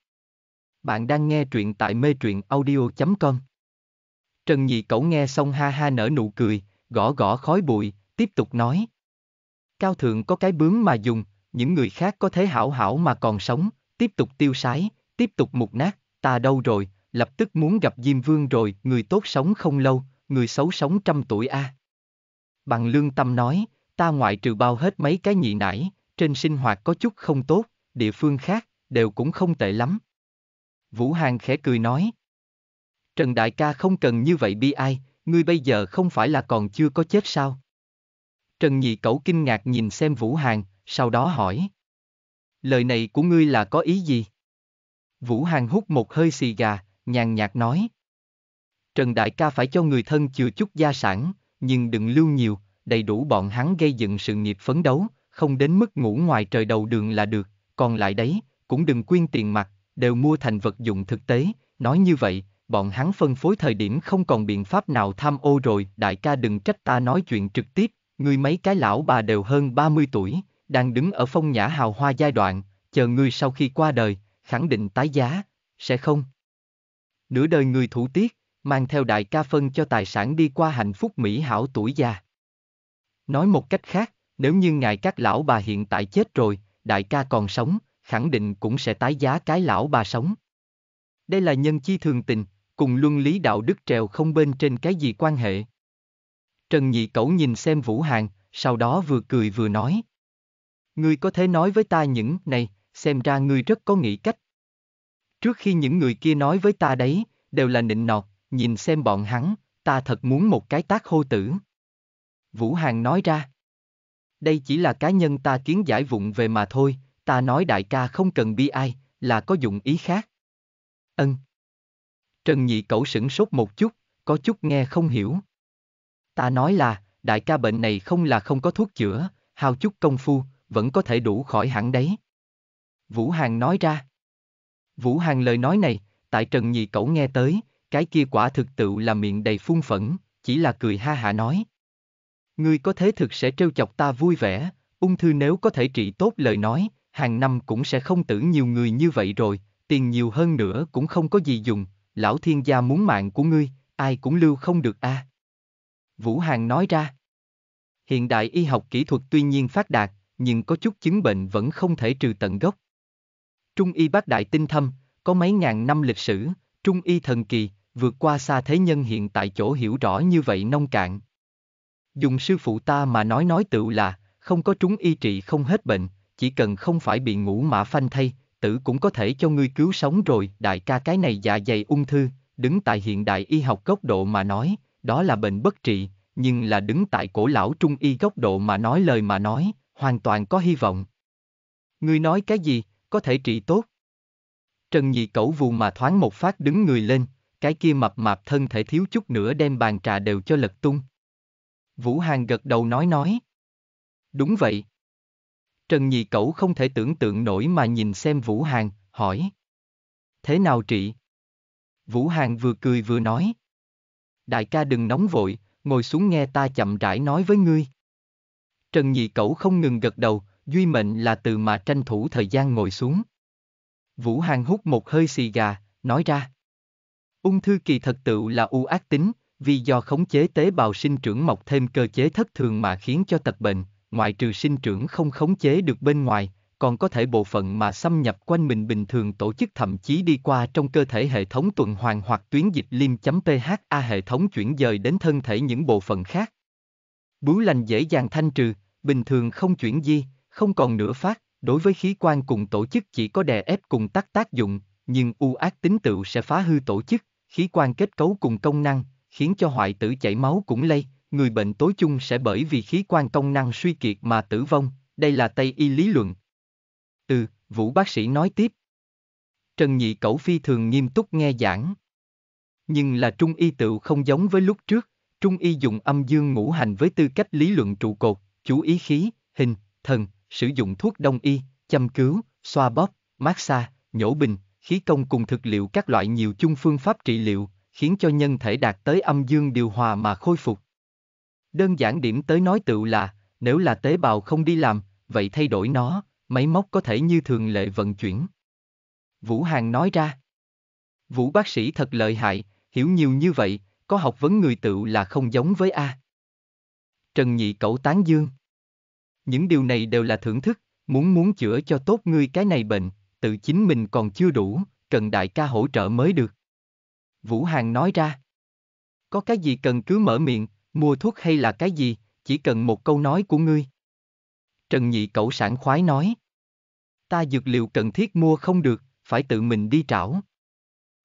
Bạn đang nghe truyện tại mê truyện audio.com Trần Nhị Cẩu nghe xong ha ha nở nụ cười, gõ gõ khói bụi, tiếp tục nói. Cao thượng có cái bướm mà dùng, những người khác có thế hảo hảo mà còn sống, tiếp tục tiêu sái, tiếp tục mục nát, ta đâu rồi, lập tức muốn gặp Diêm Vương rồi, người tốt sống không lâu, người xấu sống trăm tuổi a. À bằng lương tâm nói, ta ngoại trừ bao hết mấy cái nhị nải, trên sinh hoạt có chút không tốt, địa phương khác, đều cũng không tệ lắm. Vũ Hàng khẽ cười nói. Trần Đại ca không cần như vậy bi ai, ngươi bây giờ không phải là còn chưa có chết sao? Trần Nhị Cẩu kinh ngạc nhìn xem Vũ Hàng, sau đó hỏi. Lời này của ngươi là có ý gì? Vũ Hàng hút một hơi xì gà, nhàn nhạt nói. Trần Đại ca phải cho người thân chừa chút gia sản, nhưng đừng lưu nhiều, đầy đủ bọn hắn gây dựng sự nghiệp phấn đấu, không đến mức ngủ ngoài trời đầu đường là được, còn lại đấy, cũng đừng quên tiền mặt, đều mua thành vật dụng thực tế, nói như vậy, bọn hắn phân phối thời điểm không còn biện pháp nào tham ô rồi, đại ca đừng trách ta nói chuyện trực tiếp, người mấy cái lão bà đều hơn 30 tuổi, đang đứng ở phong nhã hào hoa giai đoạn, chờ người sau khi qua đời, khẳng định tái giá, sẽ không. Nửa đời người thủ tiết, mang theo đại ca phân cho tài sản đi qua hạnh phúc mỹ hảo tuổi già. Nói một cách khác, nếu như ngài các lão bà hiện tại chết rồi, đại ca còn sống, khẳng định cũng sẽ tái giá cái lão bà sống. Đây là nhân chi thường tình, cùng luân lý đạo đức trèo không bên trên cái gì quan hệ. Trần Nhị Cẩu nhìn xem Vũ Hàng, sau đó vừa cười vừa nói. Ngươi có thể nói với ta những này, xem ra ngươi rất có nghĩ cách. Trước khi những người kia nói với ta đấy, đều là nịnh nọt, Nhìn xem bọn hắn, ta thật muốn một cái tác hô tử. Vũ Hàng nói ra. Đây chỉ là cá nhân ta kiến giải vụng về mà thôi, ta nói đại ca không cần bi ai, là có dụng ý khác. Ân. Trần Nhị Cẩu sửng sốt một chút, có chút nghe không hiểu. Ta nói là, đại ca bệnh này không là không có thuốc chữa, hao chút công phu, vẫn có thể đủ khỏi hẳn đấy. Vũ Hàng nói ra. Vũ Hàng lời nói này, tại Trần Nhị Cẩu nghe tới, cái kia quả thực tự là miệng đầy phun phẫn, chỉ là cười ha hả nói. Ngươi có thế thực sẽ trêu chọc ta vui vẻ, ung thư nếu có thể trị tốt lời nói, hàng năm cũng sẽ không tử nhiều người như vậy rồi, tiền nhiều hơn nữa cũng không có gì dùng, lão thiên gia muốn mạng của ngươi, ai cũng lưu không được a. À. Vũ hàng nói ra. Hiện đại y học kỹ thuật tuy nhiên phát đạt, nhưng có chút chứng bệnh vẫn không thể trừ tận gốc. Trung y bác đại tinh thâm, có mấy ngàn năm lịch sử, trung y thần kỳ, vượt qua xa thế nhân hiện tại chỗ hiểu rõ như vậy nông cạn. Dùng sư phụ ta mà nói nói tựu là, không có trúng y trị không hết bệnh, chỉ cần không phải bị ngũ mã phanh thay, tử cũng có thể cho ngươi cứu sống rồi, đại ca cái này dạ dày ung thư, đứng tại hiện đại y học góc độ mà nói, đó là bệnh bất trị, nhưng là đứng tại cổ lão trung y góc độ mà nói lời mà nói, hoàn toàn có hy vọng. Ngươi nói cái gì, có thể trị tốt. Trần Nhị Cẩu vù mà thoáng một phát đứng người lên, cái kia mập mạp thân thể thiếu chút nữa đem bàn trà đều cho lật tung. Vũ Hàng gật đầu nói nói. Đúng vậy. Trần Nhị Cẩu không thể tưởng tượng nổi mà nhìn xem Vũ Hàng, hỏi. Thế nào trị? Vũ Hàng vừa cười vừa nói. Đại ca đừng nóng vội, ngồi xuống nghe ta chậm rãi nói với ngươi. Trần Nhị Cẩu không ngừng gật đầu, duy mệnh là từ mà tranh thủ thời gian ngồi xuống. Vũ Hàng hút một hơi xì gà, nói ra. Ung thư kỳ thật tựu là u ác tính, vì do khống chế tế bào sinh trưởng mọc thêm cơ chế thất thường mà khiến cho tật bệnh, ngoại trừ sinh trưởng không khống chế được bên ngoài, còn có thể bộ phận mà xâm nhập quanh mình bình thường tổ chức thậm chí đi qua trong cơ thể hệ thống tuần hoàn hoặc tuyến dịch lim.pha hệ thống chuyển dời đến thân thể những bộ phận khác. Bướu lành dễ dàng thanh trừ, bình thường không chuyển di, không còn nửa phát, đối với khí quan cùng tổ chức chỉ có đè ép cùng tác tác dụng, nhưng u ác tính tựu sẽ phá hư tổ chức, khí quan kết cấu cùng công năng, khiến cho hoại tử chảy máu cũng lây, người bệnh tối chung sẽ bởi vì khí quan công năng suy kiệt mà tử vong, đây là Tây Y lý luận. Ừ, Vũ bác sĩ nói tiếp. Trần Nhị Cẩu phi thường nghiêm túc nghe giảng. Nhưng là Trung Y tựu không giống với lúc trước, Trung Y dùng âm dương ngũ hành với tư cách lý luận trụ cột, chú ý khí, hình, thần, sử dụng thuốc đông y, châm cứu, xoa bóp, mát xa nhổ bình, khí công cùng thực liệu các loại nhiều chung phương pháp trị liệu, khiến cho nhân thể đạt tới âm dương điều hòa mà khôi phục. Đơn giản điểm tới nói tựu là, nếu là tế bào không đi làm, vậy thay đổi nó, máy móc có thể như thường lệ vận chuyển. Vũ Hàn nói ra. Vũ bác sĩ thật lợi hại, hiểu nhiều như vậy, có học vấn người tựu là không giống với A. Trần Nhị Cẩu Tán Dương Những điều này đều là thưởng thức, muốn muốn chữa cho tốt ngươi cái này bệnh, tự chính mình còn chưa đủ, cần đại ca hỗ trợ mới được. Vũ Hàng nói ra. Có cái gì cần cứ mở miệng, mua thuốc hay là cái gì, chỉ cần một câu nói của ngươi. Trần Nhị Cẩu sản khoái nói. Ta dược liệu cần thiết mua không được, phải tự mình đi trảo.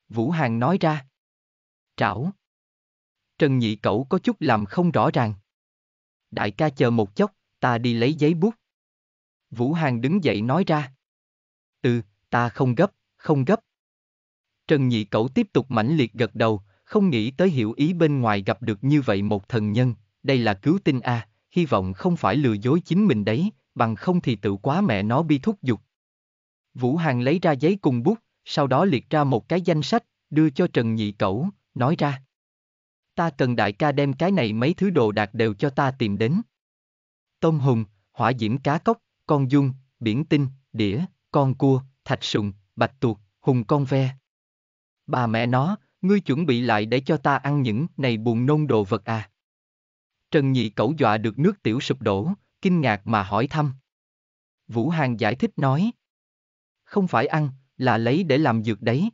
Vũ Hàng nói ra. Trảo. Trần Nhị Cẩu có chút làm không rõ ràng. Đại ca chờ một chốc, ta đi lấy giấy bút. Vũ Hàng đứng dậy nói ra. Ừ, ta không gấp, không gấp. Trần Nhị Cẩu tiếp tục mãnh liệt gật đầu, không nghĩ tới hiểu ý bên ngoài gặp được như vậy một thần nhân, đây là cứu tinh a, à, hy vọng không phải lừa dối chính mình đấy, bằng không thì tự quá mẹ nó bi thúc dục. Vũ Hàng lấy ra giấy cùng bút, sau đó liệt ra một cái danh sách, đưa cho Trần Nhị Cẩu, nói ra. Ta cần đại ca đem cái này mấy thứ đồ đạc đều cho ta tìm đến. Tôm hùng, hỏa diễm cá cốc, con dung, biển tinh, đĩa, con cua, thạch sùng, bạch tuộc, hùng con ve. Bà mẹ nó, ngươi chuẩn bị lại để cho ta ăn những này buồn nôn đồ vật à. Trần Nhị cẩu dọa được nước tiểu sụp đổ, kinh ngạc mà hỏi thăm. Vũ Hàng giải thích nói. Không phải ăn, là lấy để làm dược đấy.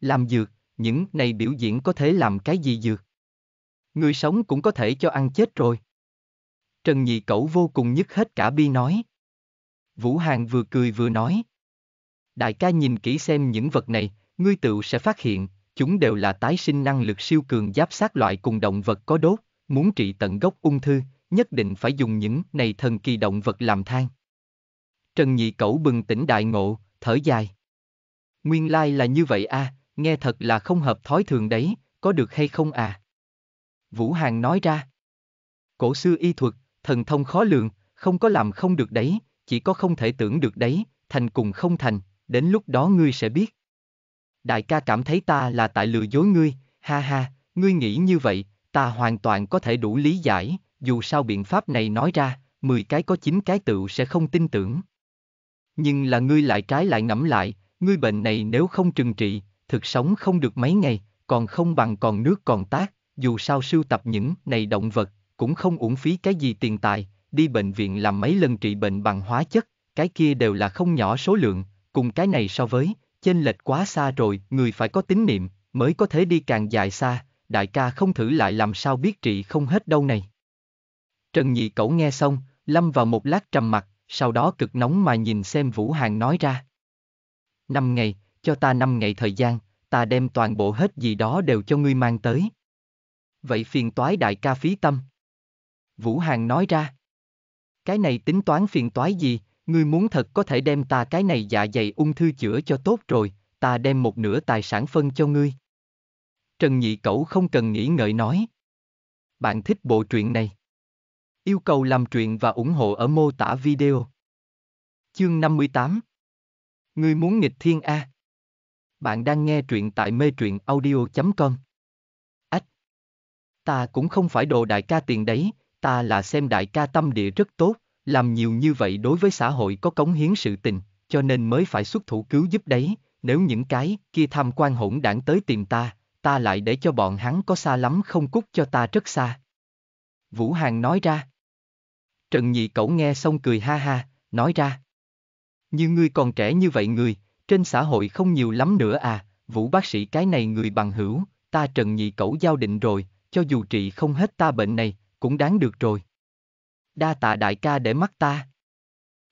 Làm dược, những này biểu diễn có thể làm cái gì dược? Người sống cũng có thể cho ăn chết rồi. Trần Nhị Cẩu vô cùng nhức hết cả bi nói. Vũ Hàng vừa cười vừa nói. Đại ca nhìn kỹ xem những vật này, ngươi tựu sẽ phát hiện, chúng đều là tái sinh năng lực siêu cường giáp sát loại cùng động vật có đốt, muốn trị tận gốc ung thư, nhất định phải dùng những này thần kỳ động vật làm than. Trần Nhị Cẩu bừng tỉnh đại ngộ, thở dài. Nguyên lai là như vậy a, à, nghe thật là không hợp thói thường đấy, có được hay không à? Vũ Hàng nói ra. Cổ xưa y thuật, thần thông khó lường, không có làm không được đấy, chỉ có không thể tưởng được đấy, thành cùng không thành, đến lúc đó ngươi sẽ biết. Đại ca cảm thấy ta là tại lừa dối ngươi, ha ha, ngươi nghĩ như vậy, ta hoàn toàn có thể đủ lý giải, dù sao biện pháp này nói ra, 10 cái có 9 cái tựu sẽ không tin tưởng. Nhưng là ngươi lại trái lại ngẫm lại, ngươi bệnh này nếu không trừng trị, thực sống không được mấy ngày, còn không bằng còn nước còn tác, dù sao sưu tập những này động vật, cũng không uổng phí cái gì tiền tài, đi bệnh viện làm mấy lần trị bệnh bằng hóa chất, cái kia đều là không nhỏ số lượng, cùng cái này so với, chênh lệch quá xa rồi, người phải có tín niệm, mới có thể đi càng dài xa, đại ca không thử lại làm sao biết trị không hết đâu này. Trần Nhị Cẩu nghe xong, lâm vào một lát trầm mặt, sau đó cực nóng mà nhìn xem Vũ Hàng nói ra. Năm ngày, cho ta năm ngày thời gian, ta đem toàn bộ hết gì đó đều cho ngươi mang tới. Vậy phiền toái đại ca phí tâm. Vũ Hàng nói ra. Cái này tính toán phiền toái gì, ngươi muốn thật có thể đem ta cái này dạ dày ung thư chữa cho tốt rồi, ta đem một nửa tài sản phân cho ngươi. Trần Nhị Cẩu không cần nghĩ ngợi nói. Bạn thích bộ truyện này? Yêu cầu làm truyện và ủng hộ ở mô tả video. Chương 58 Ngươi muốn nghịch thiên A Bạn đang nghe truyện tại mê truyện audio.com Ta cũng không phải đồ đại ca tiền đấy, ta là xem đại ca tâm địa rất tốt, làm nhiều như vậy đối với xã hội có cống hiến sự tình, cho nên mới phải xuất thủ cứu giúp đấy, nếu những cái kia tham quan hỗn đảng tới tìm ta, ta lại để cho bọn hắn có xa lắm không cút cho ta rất xa. Vũ Hàng nói ra. Trần Nhị Cẩu nghe xong cười ha ha, nói ra. Như ngươi còn trẻ như vậy người, trên xã hội không nhiều lắm nữa à, Vũ bác sĩ cái này người bằng hữu, ta Trần Nhị Cẩu giao định rồi, cho dù trị không hết ta bệnh này, cũng đáng được rồi. Đa tạ đại ca để mắt ta.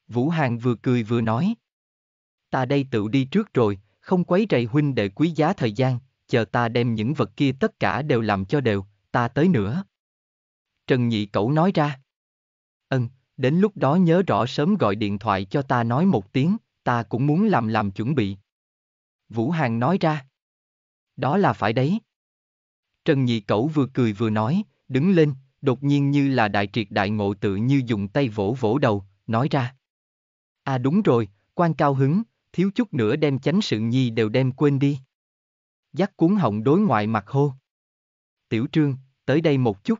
Vũ Hàng vừa cười vừa nói. Ta đây tự đi trước rồi, không quấy rầy huynh để quý giá thời gian, chờ ta đem những vật kia tất cả đều làm cho đều, ta tới nữa. Trần Nhị Cẩu nói ra. ân, đến lúc đó nhớ rõ sớm gọi điện thoại cho ta nói một tiếng, ta cũng muốn làm làm chuẩn bị. Vũ Hàng nói ra. Đó là phải đấy. Trần Nhị Cẩu vừa cười vừa nói, đứng lên, đột nhiên như là đại triệt đại ngộ tự như dùng tay vỗ vỗ đầu, nói ra. À đúng rồi, quan cao hứng, thiếu chút nữa đem chánh sự nhi đều đem quên đi. Dắt cuốn họng đối ngoại mặt hô. Tiểu trương, tới đây một chút.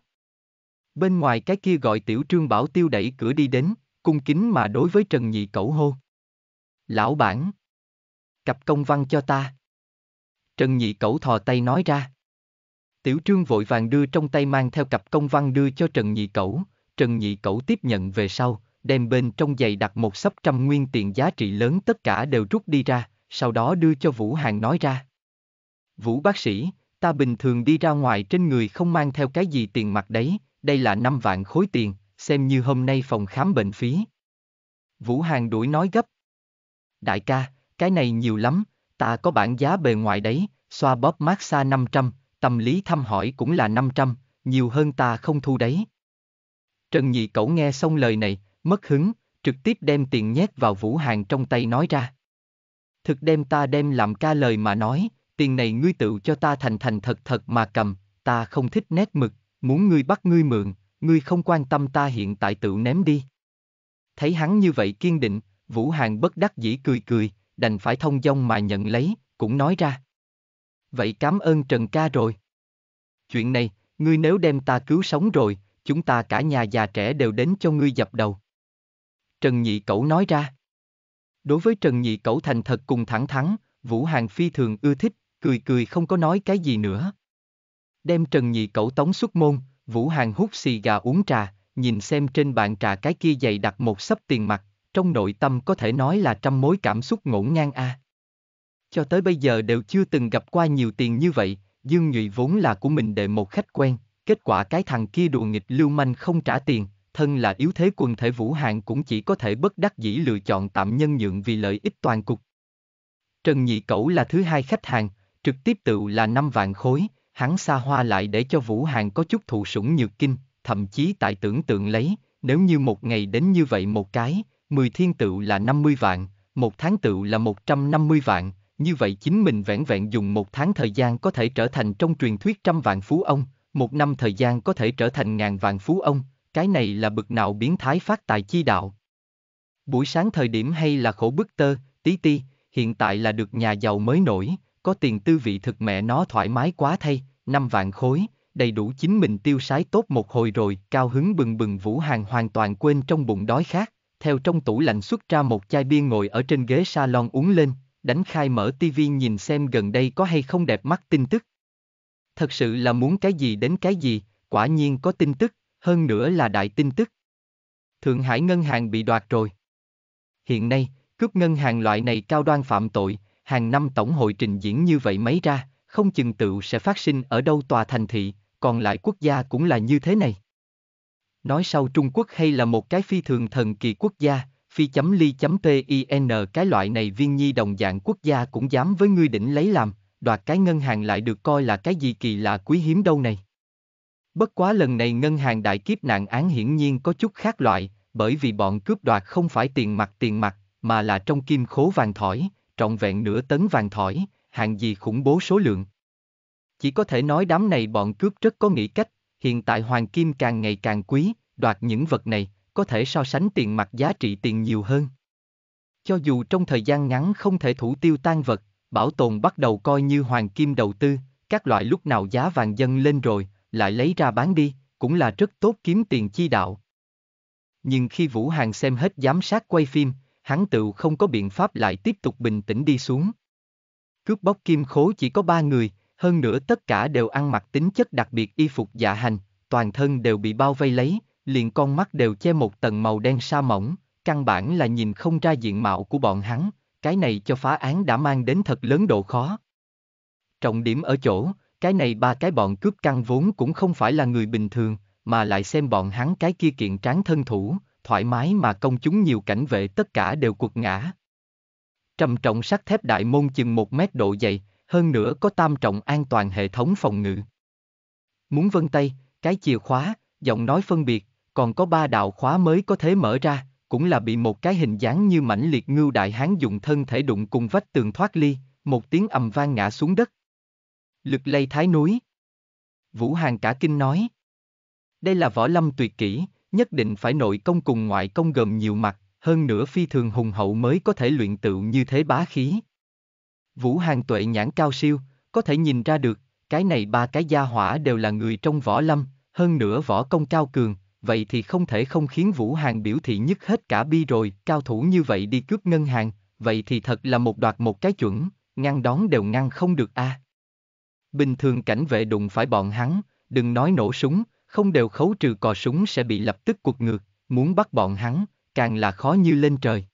Bên ngoài cái kia gọi tiểu trương bảo tiêu đẩy cửa đi đến, cung kính mà đối với Trần Nhị Cẩu hô. Lão bản. Cặp công văn cho ta. Trần Nhị Cẩu thò tay nói ra. Tiểu trương vội vàng đưa trong tay mang theo cặp công văn đưa cho Trần Nhị Cẩu, Trần Nhị Cẩu tiếp nhận về sau, đem bên trong giày đặt một sấp trăm nguyên tiền giá trị lớn tất cả đều rút đi ra, sau đó đưa cho Vũ Hàng nói ra. Vũ bác sĩ, ta bình thường đi ra ngoài trên người không mang theo cái gì tiền mặt đấy, đây là 5 vạn khối tiền, xem như hôm nay phòng khám bệnh phí. Vũ Hàng đuổi nói gấp. Đại ca, cái này nhiều lắm, ta có bản giá bề ngoài đấy, xoa bóp mát massage 500, tâm lý thăm hỏi cũng là 500, nhiều hơn ta không thu đấy. Trần Nhị Cẩu nghe xong lời này, mất hứng, trực tiếp đem tiền nhét vào Vũ Hàng trong tay nói ra. Thực đem ta đem làm ca lời mà nói, tiền này ngươi tự cho ta thành thành thật thật mà cầm, ta không thích nét mực, muốn ngươi bắt ngươi mượn, ngươi không quan tâm ta hiện tại tự ném đi. Thấy hắn như vậy kiên định, Vũ Hàng bất đắc dĩ cười cười, đành phải thông dong mà nhận lấy, cũng nói ra. Vậy cảm ơn Trần ca rồi. Chuyện này, ngươi nếu đem ta cứu sống rồi, chúng ta cả nhà già trẻ đều đến cho ngươi dập đầu. Trần Nhị Cẩu nói ra. Đối với Trần Nhị Cẩu thành thật cùng thẳng thắn, Vũ Hàng phi thường ưa thích, cười cười không có nói cái gì nữa. Đem Trần Nhị Cẩu tống xuất môn, Vũ Hàng hút xì gà uống trà, nhìn xem trên bàn trà cái kia dày đặt một sấp tiền mặt, trong nội tâm có thể nói là trăm mối cảm xúc ngổn ngang a. À. Cho tới bây giờ đều chưa từng gặp qua nhiều tiền như vậy, Dương Nhụy vốn là của mình để một khách quen, kết quả cái thằng kia đùa nghịch lưu manh không trả tiền, thân là yếu thế quần thể Vũ Hạng cũng chỉ có thể bất đắc dĩ lựa chọn tạm nhân nhượng vì lợi ích toàn cục. Trần Nhị Cẩu là thứ hai khách hàng, trực tiếp tự là 5 vạn khối, hắn xa hoa lại để cho Vũ Hạng có chút thụ sủng nhược kinh, thậm chí tại tưởng tượng lấy, nếu như một ngày đến như vậy một cái, 10 thiên tự là 50 vạn, một tháng tự là 150 vạn, như vậy chính mình vẻn vẹn dùng một tháng thời gian có thể trở thành trong truyền thuyết trăm vạn phú ông, một năm thời gian có thể trở thành ngàn vạn phú ông, cái này là bực nào biến thái phát tài chi đạo. Buổi sáng thời điểm hay là khổ bức tơ, tí ti, hiện tại là được nhà giàu mới nổi, có tiền tư vị thực mẹ nó thoải mái quá thay, năm vạn khối, đầy đủ chính mình tiêu sái tốt một hồi rồi, cao hứng bừng bừng Vũ Hàng hoàn toàn quên trong bụng đói khát, theo trong tủ lạnh xuất ra một chai bia ngồi ở trên ghế salon uống lên, đánh khai mở TV nhìn xem gần đây có hay không đẹp mắt tin tức. Thật sự là muốn cái gì đến cái gì, quả nhiên có tin tức, hơn nữa là đại tin tức. Thượng Hải ngân hàng bị đoạt rồi. Hiện nay, cướp ngân hàng loại này cao đoan phạm tội, hàng năm tổng hội trình diễn như vậy mấy ra, không chừng tựu sẽ phát sinh ở đâu tòa thành thị, còn lại quốc gia cũng là như thế này. Nói sau Trung Quốc hay là một cái phi thường thần kỳ quốc gia, phi.ly.pin cái loại này viên nhi đồng dạng quốc gia cũng dám với ngươi đỉnh lấy làm, đoạt cái ngân hàng lại được coi là cái gì kỳ lạ quý hiếm đâu này. Bất quá lần này ngân hàng đại kiếp nạn án hiển nhiên có chút khác loại, bởi vì bọn cướp đoạt không phải tiền mặt tiền mặt, mà là trong kim khố vàng thỏi, trọn vẹn nửa tấn vàng thỏi, hạng gì khủng bố số lượng. Chỉ có thể nói đám này bọn cướp rất có nghĩ cách, hiện tại hoàng kim càng ngày càng quý, đoạt những vật này, có thể so sánh tiền mặt giá trị tiền nhiều hơn. Cho dù trong thời gian ngắn không thể thủ tiêu tan vật, bảo tồn bắt đầu coi như hoàng kim đầu tư, các loại lúc nào giá vàng dâng lên rồi, lại lấy ra bán đi, cũng là rất tốt kiếm tiền chi đạo. Nhưng khi Vũ Hàng xem hết giám sát quay phim, hắn tựu không có biện pháp lại tiếp tục bình tĩnh đi xuống. Cướp bóc kim khố chỉ có ba người, hơn nữa tất cả đều ăn mặc tính chất đặc biệt y phục dạ hành, toàn thân đều bị bao vây lấy, liền con mắt đều che một tầng màu đen sa mỏng, căn bản là nhìn không ra diện mạo của bọn hắn, cái này cho phá án đã mang đến thật lớn độ khó. Trọng điểm ở chỗ, cái này ba cái bọn cướp căn vốn cũng không phải là người bình thường, mà lại xem bọn hắn cái kia kiện tráng thân thủ, thoải mái mà công chúng nhiều cảnh vệ tất cả đều quật ngã. Trầm trọng sắt thép đại môn chừng một mét độ dày, hơn nữa có tam trọng an toàn hệ thống phòng ngự. Muốn vân tay, cái chìa khóa, giọng nói phân biệt, còn có ba đạo khóa mới có thể mở ra, cũng là bị một cái hình dáng như mãnh liệt ngưu đại hán dùng thân thể đụng cùng vách tường thoát ly, một tiếng ầm vang ngã xuống đất. Lực lây thái núi. Vũ Hàng cả kinh nói. Đây là võ lâm tuyệt kỹ, nhất định phải nội công cùng ngoại công gồm nhiều mặt, hơn nữa phi thường hùng hậu mới có thể luyện tựu như thế bá khí. Vũ Hàng tuệ nhãn cao siêu, có thể nhìn ra được, cái này ba cái gia hỏa đều là người trong võ lâm, hơn nữa võ công cao cường, vậy thì không thể không khiến Vũ Hàng biểu thị nhất hết cả bi rồi, cao thủ như vậy đi cướp ngân hàng, vậy thì thật là một đoạt một cái chuẩn, ngăn đón đều ngăn không được a. À. Bình thường cảnh vệ đụng phải bọn hắn, đừng nói nổ súng, không đều khấu trừ cò súng sẽ bị lập tức cuột ngược, muốn bắt bọn hắn, càng là khó như lên trời.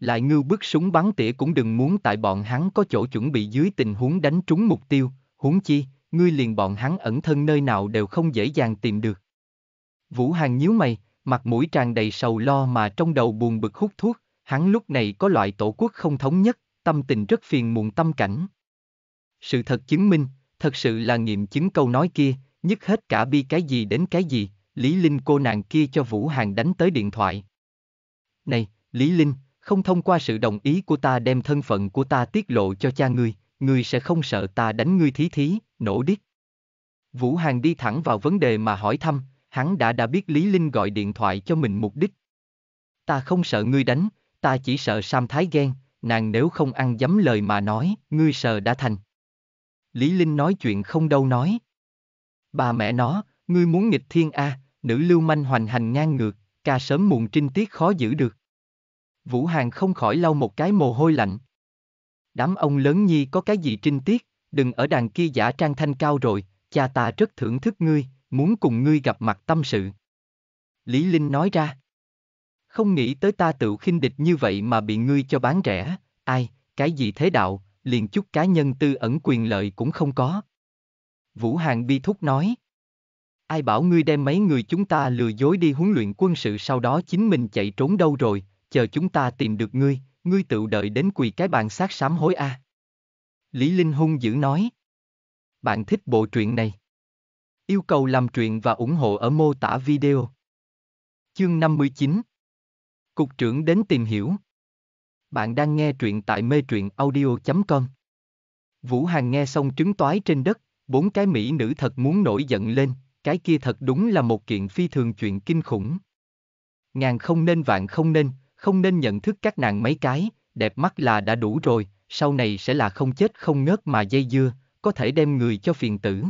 Lại ngư bức súng bắn tỉa cũng đừng muốn tại bọn hắn có chỗ chuẩn bị dưới tình huống đánh trúng mục tiêu, huống chi, ngươi liền bọn hắn ẩn thân nơi nào đều không dễ dàng tìm được. Vũ Hàng nhíu mày, mặt mũi tràn đầy sầu lo mà trong đầu buồn bực hút thuốc, hắn lúc này có loại tổ quốc không thống nhất, tâm tình rất phiền muộn tâm cảnh. Sự thật chứng minh, thật sự là nghiệm chứng câu nói kia, nhất hết cả bi cái gì đến cái gì, Lý Linh cô nàng kia cho Vũ Hàng đánh tới điện thoại. Này, Lý Linh, không thông qua sự đồng ý của ta đem thân phận của ta tiết lộ cho cha ngươi, ngươi sẽ không sợ ta đánh ngươi thí thí, nổ điếc. Vũ Hàng đi thẳng vào vấn đề mà hỏi thăm, hắn đã đã biết Lý Linh gọi điện thoại cho mình mục đích. Ta không sợ ngươi đánh, ta chỉ sợ Sam Thái ghen, nàng nếu không ăn dám lời mà nói, ngươi sợ đã thành. Lý Linh nói chuyện không đâu nói. Bà mẹ nó, ngươi muốn nghịch thiên a, à, nữ lưu manh hoành hành ngang ngược, ca sớm muộn trinh tiết khó giữ được. Vũ Hàng không khỏi lau một cái mồ hôi lạnh. Đám ông lớn nhi có cái gì trinh tiết, đừng ở đàn kia giả trang thanh cao rồi, cha ta rất thưởng thức ngươi, muốn cùng ngươi gặp mặt tâm sự. Lý Linh nói ra. Không nghĩ tới ta tự khinh địch như vậy mà bị ngươi cho bán rẻ, ai, cái gì thế đạo, liền chút cá nhân tư ẩn quyền lợi cũng không có. Vũ Hàng Bi Thúc nói. Ai bảo ngươi đem mấy người chúng ta lừa dối đi huấn luyện quân sự sau đó chính mình chạy trốn đâu rồi, chờ chúng ta tìm được ngươi, ngươi tự đợi đến quỳ cái bàn sát sám hối a. À. Lý Linh hung dữ nói. Bạn thích bộ truyện này? Yêu cầu làm truyện và ủng hộ ở mô tả video. Chương 59 Cục trưởng đến tìm hiểu Bạn đang nghe truyện tại mê truyện audio.com Vũ Hằng nghe xong trứng toái trên đất, bốn cái mỹ nữ thật muốn nổi giận lên, cái kia thật đúng là một kiện phi thường chuyện kinh khủng. Ngàn không nên vạn không nên, không nên nhận thức các nàng mấy cái, đẹp mắt là đã đủ rồi, sau này sẽ là không chết không ngớt mà dây dưa, có thể đem người cho phiền tử.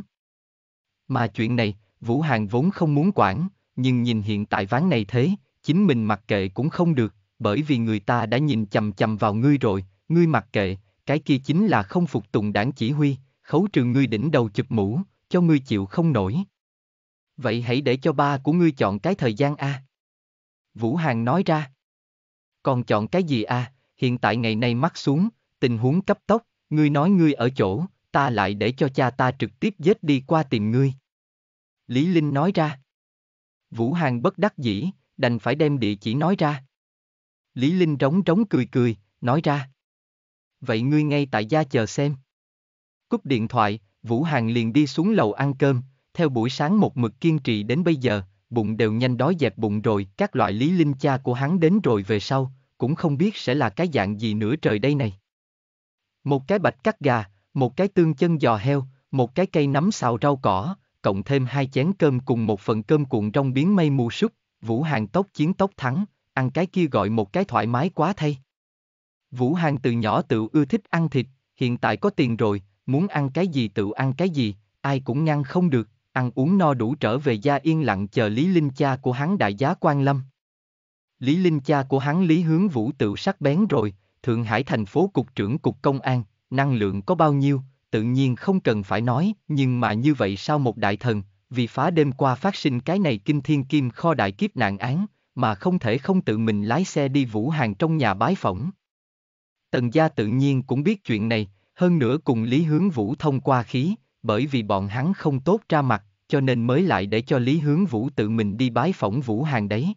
Mà chuyện này, Vũ Hàng vốn không muốn quản, nhưng nhìn hiện tại ván này thế, chính mình mặc kệ cũng không được, bởi vì người ta đã nhìn chầm chầm vào ngươi rồi, ngươi mặc kệ, cái kia chính là không phục tùng đảng chỉ huy, khấu trừ ngươi đỉnh đầu chụp mũ, cho ngươi chịu không nổi. Vậy hãy để cho ba của ngươi chọn cái thời gian A. Vũ Hàng nói ra. Còn chọn cái gì A, hiện tại ngày nay mắt xuống, tình huống cấp tốc, ngươi nói ngươi ở chỗ, ta lại để cho cha ta trực tiếp giết đi qua tìm ngươi. Lý Linh nói ra. Vũ Hàng bất đắc dĩ, đành phải đem địa chỉ nói ra. Lý Linh trống trống cười cười, nói ra. Vậy ngươi ngay tại gia chờ xem. Cúp điện thoại, Vũ Hàng liền đi xuống lầu ăn cơm, theo buổi sáng một mực kiên trì đến bây giờ, bụng đều nhanh đói dẹp bụng rồi, các loại Lý Linh cha của hắn đến rồi về sau, cũng không biết sẽ là cái dạng gì nữa trời đây này. Một cái bạch cắt gà, một cái tương chân giò heo, một cái cây nấm xào rau cỏ, cộng thêm hai chén cơm cùng một phần cơm cuộn trong biến mây mù súc, Vũ Hàng tóc chiến tóc thắng, ăn cái kia gọi một cái thoải mái quá thay. Vũ Hàng từ nhỏ tự ưa thích ăn thịt, hiện tại có tiền rồi, muốn ăn cái gì tự ăn cái gì, ai cũng ngăn không được, ăn uống no đủ trở về gia yên lặng chờ Lý Linh cha của hắn đại giá quan lâm. Lý Linh cha của hắn Lý Hướng Vũ tự sắc bén rồi, Thượng Hải thành phố Cục trưởng Cục Công an, năng lượng có bao nhiêu, tự nhiên không cần phải nói, nhưng mà như vậy sao một đại thần, vì phá đêm qua phát sinh cái này kinh thiên kim kho đại kiếp nạn án, mà không thể không tự mình lái xe đi vũ hàng trong nhà bái phỏng. Tần gia tự nhiên cũng biết chuyện này, hơn nữa cùng Lý Hướng Vũ thông qua khí, bởi vì bọn hắn không tốt ra mặt, cho nên mới lại để cho Lý Hướng Vũ tự mình đi bái phỏng Vũ Hàng đấy.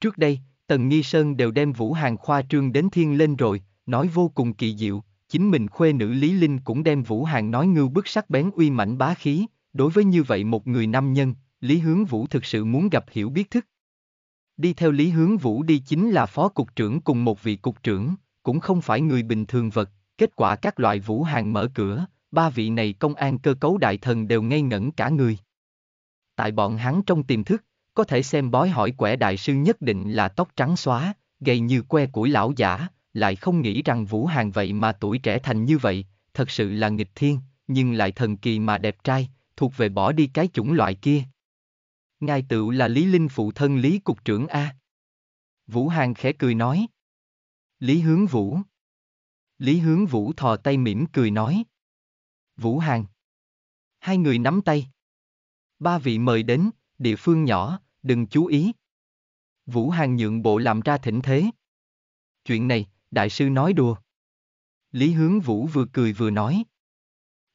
Trước đây, Tần Nghi Sơn đều đem Vũ Hàng khoa trương đến thiên lên rồi, nói vô cùng kỳ diệu, chính mình khuê nữ Lý Linh cũng đem Vũ Hàng nói ngưu bức sắc bén uy mãnh bá khí, đối với như vậy một người nam nhân, Lý Hướng Vũ thực sự muốn gặp hiểu biết thức. Đi theo Lý Hướng Vũ đi chính là phó cục trưởng cùng một vị cục trưởng, cũng không phải người bình thường vật, kết quả các loại Vũ Hàng mở cửa, ba vị này công an cơ cấu đại thần đều ngây ngẩn cả người. Tại bọn hắn trong tiềm thức, có thể xem bói hỏi quẻ đại sư nhất định là tóc trắng xóa, gầy như que củi lão giả, lại không nghĩ rằng Vũ Hàng vậy mà tuổi trẻ thành như vậy, thật sự là nghịch thiên, nhưng lại thần kỳ mà đẹp trai, thuộc về bỏ đi cái chủng loại kia. Ngài tựu là Lý Linh phụ thân Lý Cục trưởng A. Vũ Hàng khẽ cười nói. Lý Hướng Vũ. Lý Hướng Vũ thò tay mỉm cười nói. Vũ Hàng. Hai người nắm tay. Ba vị mời đến, địa phương nhỏ, đừng chú ý. Vũ Hàng nhượng bộ làm ra thỉnh thế. Chuyện này, đại sư nói đùa. Lý Hướng Vũ vừa cười vừa nói.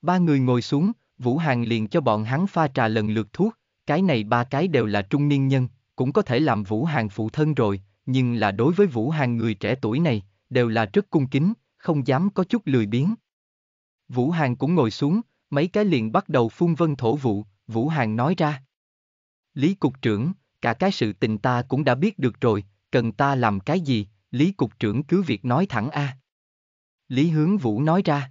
Ba người ngồi xuống, Vũ Hàng liền cho bọn hắn pha trà lần lượt thuốc, cái này ba cái đều là trung niên nhân, cũng có thể làm Vũ Hàng phụ thân rồi, nhưng là đối với Vũ Hàng người trẻ tuổi này, đều là rất cung kính, không dám có chút lười biếng. Vũ Hàng cũng ngồi xuống, mấy cái liền bắt đầu phun vân thổ vụ, Vũ Hàng nói ra. Lý Cục trưởng, cả cái sự tình ta cũng đã biết được rồi, cần ta làm cái gì, Lý Cục trưởng cứ việc nói thẳng a. À. Lý Hướng Vũ nói ra.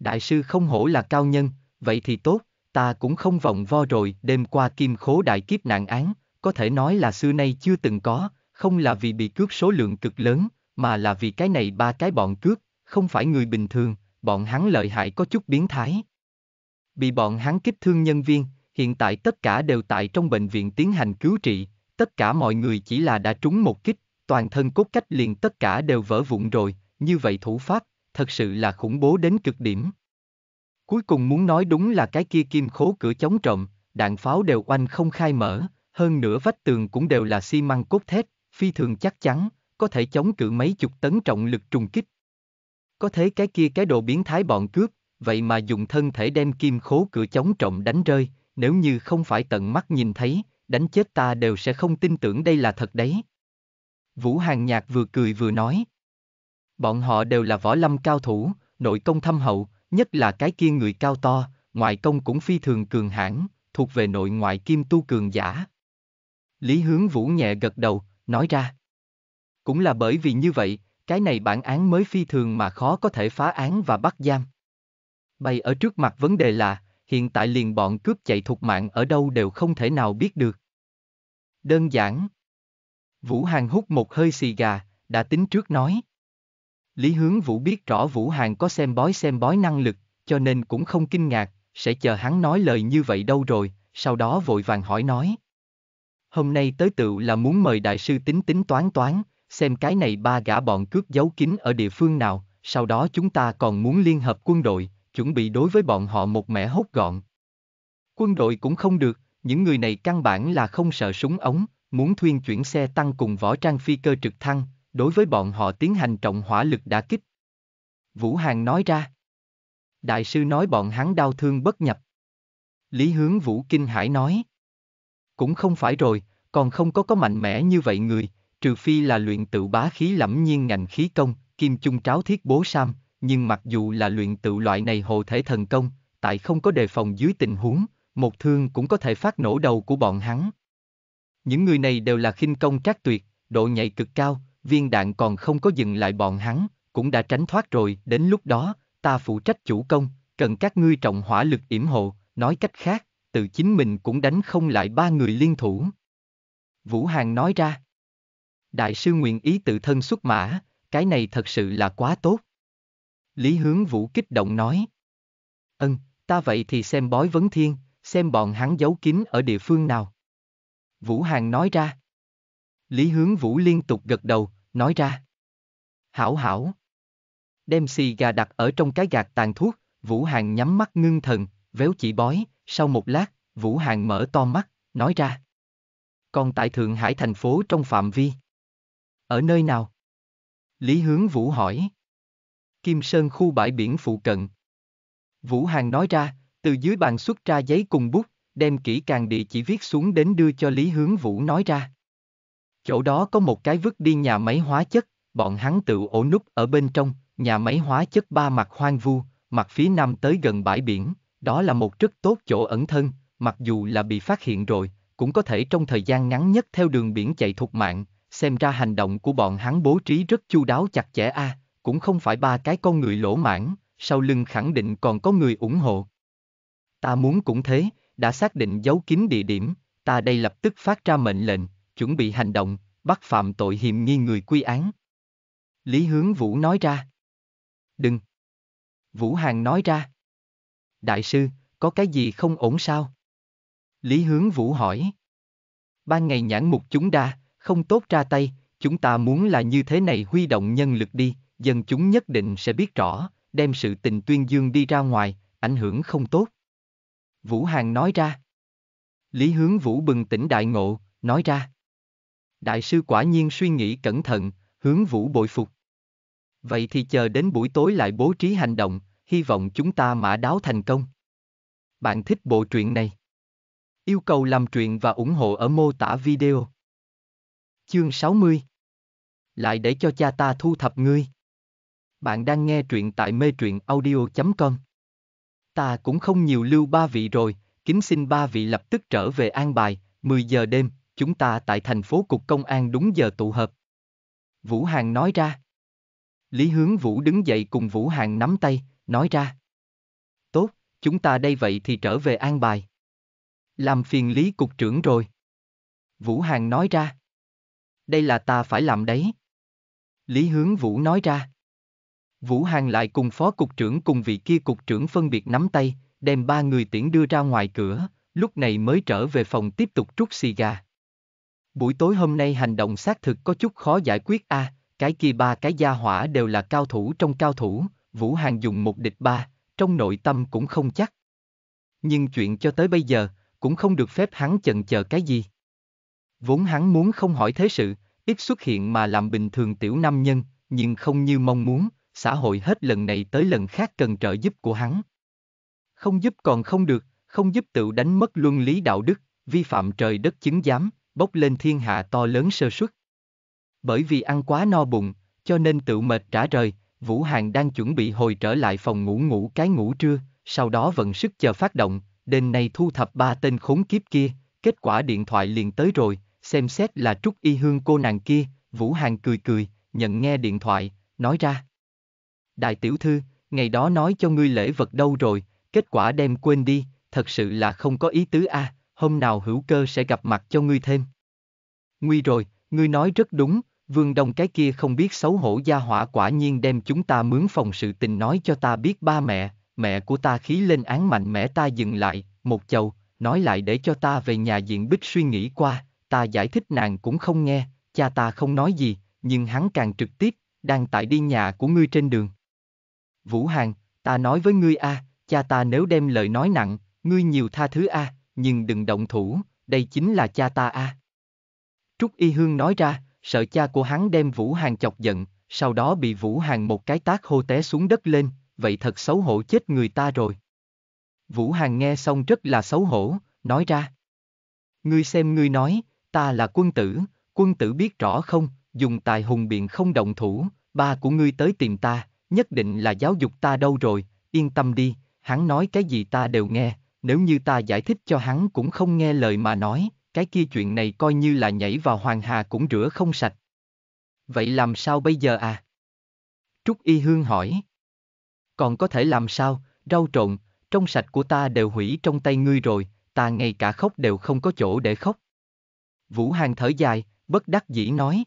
Đại sư không hổ là cao nhân, vậy thì tốt, ta cũng không vòng vo rồi, đêm qua kim khố đại kiếp nạn án, có thể nói là xưa nay chưa từng có, không là vì bị cướp số lượng cực lớn, mà là vì cái này ba cái bọn cướp, không phải người bình thường, bọn hắn lợi hại có chút biến thái. Bị bọn hắn kích thương nhân viên, hiện tại tất cả đều tại trong bệnh viện tiến hành cứu trị, tất cả mọi người chỉ là đã trúng một kích, toàn thân cốt cách liền tất cả đều vỡ vụn rồi, như vậy thủ pháp, thật sự là khủng bố đến cực điểm. Cuối cùng muốn nói đúng là cái kia kim khố cửa chống trộm, đạn pháo đều oanh không khai mở, hơn nữa vách tường cũng đều là xi măng cốt thép, phi thường chắc chắn, có thể chống cự mấy chục tấn trọng lực trùng kích. Có thế cái kia cái đồ biến thái bọn cướp, vậy mà dùng thân thể đem kim khố cửa chống trộm đánh rơi, nếu như không phải tận mắt nhìn thấy, đánh chết ta đều sẽ không tin tưởng đây là thật đấy. Vũ Hàng Nhạc vừa cười vừa nói. Bọn họ đều là võ lâm cao thủ, nội công thâm hậu, nhất là cái kia người cao to, ngoại công cũng phi thường cường hãn, thuộc về nội ngoại kim tu cường giả. Lý Hướng Vũ nhẹ gật đầu, nói ra. Cũng là bởi vì như vậy, cái này bản án mới phi thường mà khó có thể phá án và bắt giam. Bay ở trước mặt vấn đề là, hiện tại liền bọn cướp chạy thuộc mạng ở đâu đều không thể nào biết được. Đơn giản, Vũ Hàng hút một hơi xì gà, đã tính trước nói. Lý Hướng Vũ biết rõ Vũ Hàng có xem bói xem bói năng lực, cho nên cũng không kinh ngạc, sẽ chờ hắn nói lời như vậy đâu rồi, sau đó vội vàng hỏi nói. Hôm nay tới tựu là muốn mời đại sư tính tính toán toán, xem cái này ba gã bọn cướp giấu kín ở địa phương nào, sau đó chúng ta còn muốn liên hợp quân đội, chuẩn bị đối với bọn họ một mẻ hốt gọn. Quân đội cũng không được, những người này căn bản là không sợ súng ống, muốn thuyên chuyển xe tăng cùng võ trang phi cơ trực thăng, đối với bọn họ tiến hành trọng hỏa lực đã kích. Vũ Hàng nói ra. Đại sư nói bọn hắn đau thương bất nhập. Lý Hướng Vũ Kinh Hải nói. Cũng không phải rồi, còn không có có mạnh mẽ như vậy người, trừ phi là luyện tự bá khí lẫm nhiên ngành khí công, kim chung tráo thiết bố sam, nhưng mặc dù là luyện tự loại này hồ thể thần công, tại không có đề phòng dưới tình huống, một thương cũng có thể phát nổ đầu của bọn hắn. Những người này đều là khinh công trác tuyệt, độ nhạy cực cao, viên đạn còn không có dừng lại bọn hắn, cũng đã tránh thoát rồi, đến lúc đó, ta phụ trách chủ công, cần các ngươi trọng hỏa lực yểm hộ, nói cách khác, tự chính mình cũng đánh không lại ba người liên thủ. Vũ Hàng nói ra, đại sư nguyện ý tự thân xuất mã, cái này thật sự là quá tốt. Lý Hướng Vũ kích động nói, ân, ta vậy thì xem bói vấn thiên, xem bọn hắn giấu kín ở địa phương nào. Vũ Hàng nói ra. Lý Hướng Vũ liên tục gật đầu, nói ra. Hảo hảo. Đem xì gà đặt ở trong cái gạt tàn thuốc, Vũ Hàng nhắm mắt ngưng thần, véo chỉ bói, sau một lát, Vũ Hàng mở to mắt, nói ra. Còn tại Thượng Hải thành phố trong phạm vi. Ở nơi nào? Lý Hướng Vũ hỏi. Kim Sơn khu bãi biển phụ cận. Vũ Hàng nói ra, từ dưới bàn xuất ra giấy cùng bút, đem kỹ càng địa chỉ viết xuống đến đưa cho Lý Hướng Vũ nói ra. Chỗ đó có một cái vứt đi nhà máy hóa chất, bọn hắn tự ổ núp ở bên trong, nhà máy hóa chất ba mặt hoang vu, mặt phía nam tới gần bãi biển, đó là một rất tốt chỗ ẩn thân, mặc dù là bị phát hiện rồi, cũng có thể trong thời gian ngắn nhất theo đường biển chạy thục mạng, xem ra hành động của bọn hắn bố trí rất chu đáo chặt chẽ a, à, cũng không phải ba cái con người lỗ mãn, sau lưng khẳng định còn có người ủng hộ. Ta muốn cũng thế, đã xác định giấu kín địa điểm, ta đây lập tức phát ra mệnh lệnh, chuẩn bị hành động, bắt phạm tội hiểm nghi người quy án. Lý Hướng Vũ nói ra. Đừng. Vũ Hàng nói ra. Đại sư, có cái gì không ổn sao? Lý Hướng Vũ hỏi. Ban ngày nhãn mục chúng đa, không tốt ra tay, chúng ta muốn là như thế này huy động nhân lực đi, dân chúng nhất định sẽ biết rõ, đem sự tình tuyên dương đi ra ngoài, ảnh hưởng không tốt. Vũ Hàng nói ra. Lý Hướng Vũ bừng tỉnh đại ngộ, nói ra. Đại sư quả nhiên suy nghĩ cẩn thận, hướng Vũ bội phục. Vậy thì chờ đến buổi tối lại bố trí hành động, hy vọng chúng ta mã đáo thành công. Bạn thích bộ truyện này? Yêu cầu làm truyện và ủng hộ ở mô tả video. Chương 60 Lại để cho cha ta thu thập ngươi. Bạn đang nghe truyện tại mê truyện audio.com Ta cũng không nhiều lưu ba vị rồi, kính xin ba vị lập tức trở về an bài, 10 giờ đêm, chúng ta tại thành phố cục công an đúng giờ tụ hợp. Vũ Hàng nói ra. Lý Hướng Vũ đứng dậy cùng Vũ Hàng nắm tay, nói ra. Tốt, chúng ta đây vậy thì trở về an bài. Làm phiền Lý Cục trưởng rồi. Vũ Hàng nói ra. Đây là ta phải làm đấy. Lý Hướng Vũ nói ra. Vũ Hàng lại cùng phó cục trưởng cùng vị kia cục trưởng phân biệt nắm tay, đem ba người tiễn đưa ra ngoài cửa, lúc này mới trở về phòng tiếp tục trút xì gà. Buổi tối hôm nay hành động xác thực có chút khó giải quyết a, à, cái kia ba cái gia hỏa đều là cao thủ trong cao thủ, Vũ Hàng dùng một địch ba, trong nội tâm cũng không chắc. Nhưng chuyện cho tới bây giờ, cũng không được phép hắn chần chờ cái gì. Vốn hắn muốn không hỏi thế sự, ít xuất hiện mà làm bình thường tiểu nam nhân, nhưng không như mong muốn, xã hội hết lần này tới lần khác cần trợ giúp của hắn. Không giúp còn không được, không giúp tự đánh mất luân lý đạo đức, vi phạm trời đất chứng giám, bốc lên thiên hạ to lớn sơ suất. Bởi vì ăn quá no bụng, cho nên tự mệt trả rời, Vũ Hàng đang chuẩn bị hồi trở lại phòng ngủ ngủ cái ngủ trưa, sau đó vận sức chờ phát động, đêm nay thu thập ba tên khốn kiếp kia, kết quả điện thoại liền tới rồi, xem xét là Trúc Y Hương cô nàng kia, Vũ Hàng cười cười, nhận nghe điện thoại, nói ra đại tiểu thư, ngày đó nói cho ngươi lễ vật đâu rồi, kết quả đem quên đi, thật sự là không có ý tứ a, à, hôm nào hữu cơ sẽ gặp mặt cho ngươi thêm. Nguy rồi, ngươi nói rất đúng, vương đông cái kia không biết xấu hổ gia hỏa quả nhiên đem chúng ta mướn phòng sự tình nói cho ta biết ba mẹ, mẹ của ta khí lên án mạnh mẽ ta dừng lại, một chầu, nói lại để cho ta về nhà diện bích suy nghĩ qua, ta giải thích nàng cũng không nghe, cha ta không nói gì, nhưng hắn càng trực tiếp, đang tại đi nhà của ngươi trên đường. Vũ Hàng, ta nói với ngươi a, à, cha ta nếu đem lời nói nặng, ngươi nhiều tha thứ a, à, nhưng đừng động thủ, đây chính là cha ta a. À. Trúc Y Hương nói ra, sợ cha của hắn đem Vũ Hàng chọc giận, sau đó bị Vũ Hàng một cái tác hô té xuống đất lên, vậy thật xấu hổ chết người ta rồi. Vũ Hàng nghe xong rất là xấu hổ, nói ra. Ngươi xem ngươi nói, ta là quân tử, quân tử biết rõ không, dùng tài hùng biện không động thủ, ba của ngươi tới tìm ta, nhất định là giáo dục ta đâu rồi, yên tâm đi, hắn nói cái gì ta đều nghe, nếu như ta giải thích cho hắn cũng không nghe lời mà nói, cái kia chuyện này coi như là nhảy vào hoàng hà cũng rửa không sạch. Vậy làm sao bây giờ à? Trúc Y Hương hỏi. Còn có thể làm sao, rau trộn, trong sạch của ta đều hủy trong tay ngươi rồi, ta ngay cả khóc đều không có chỗ để khóc. Vũ Hàng thở dài, bất đắc dĩ nói.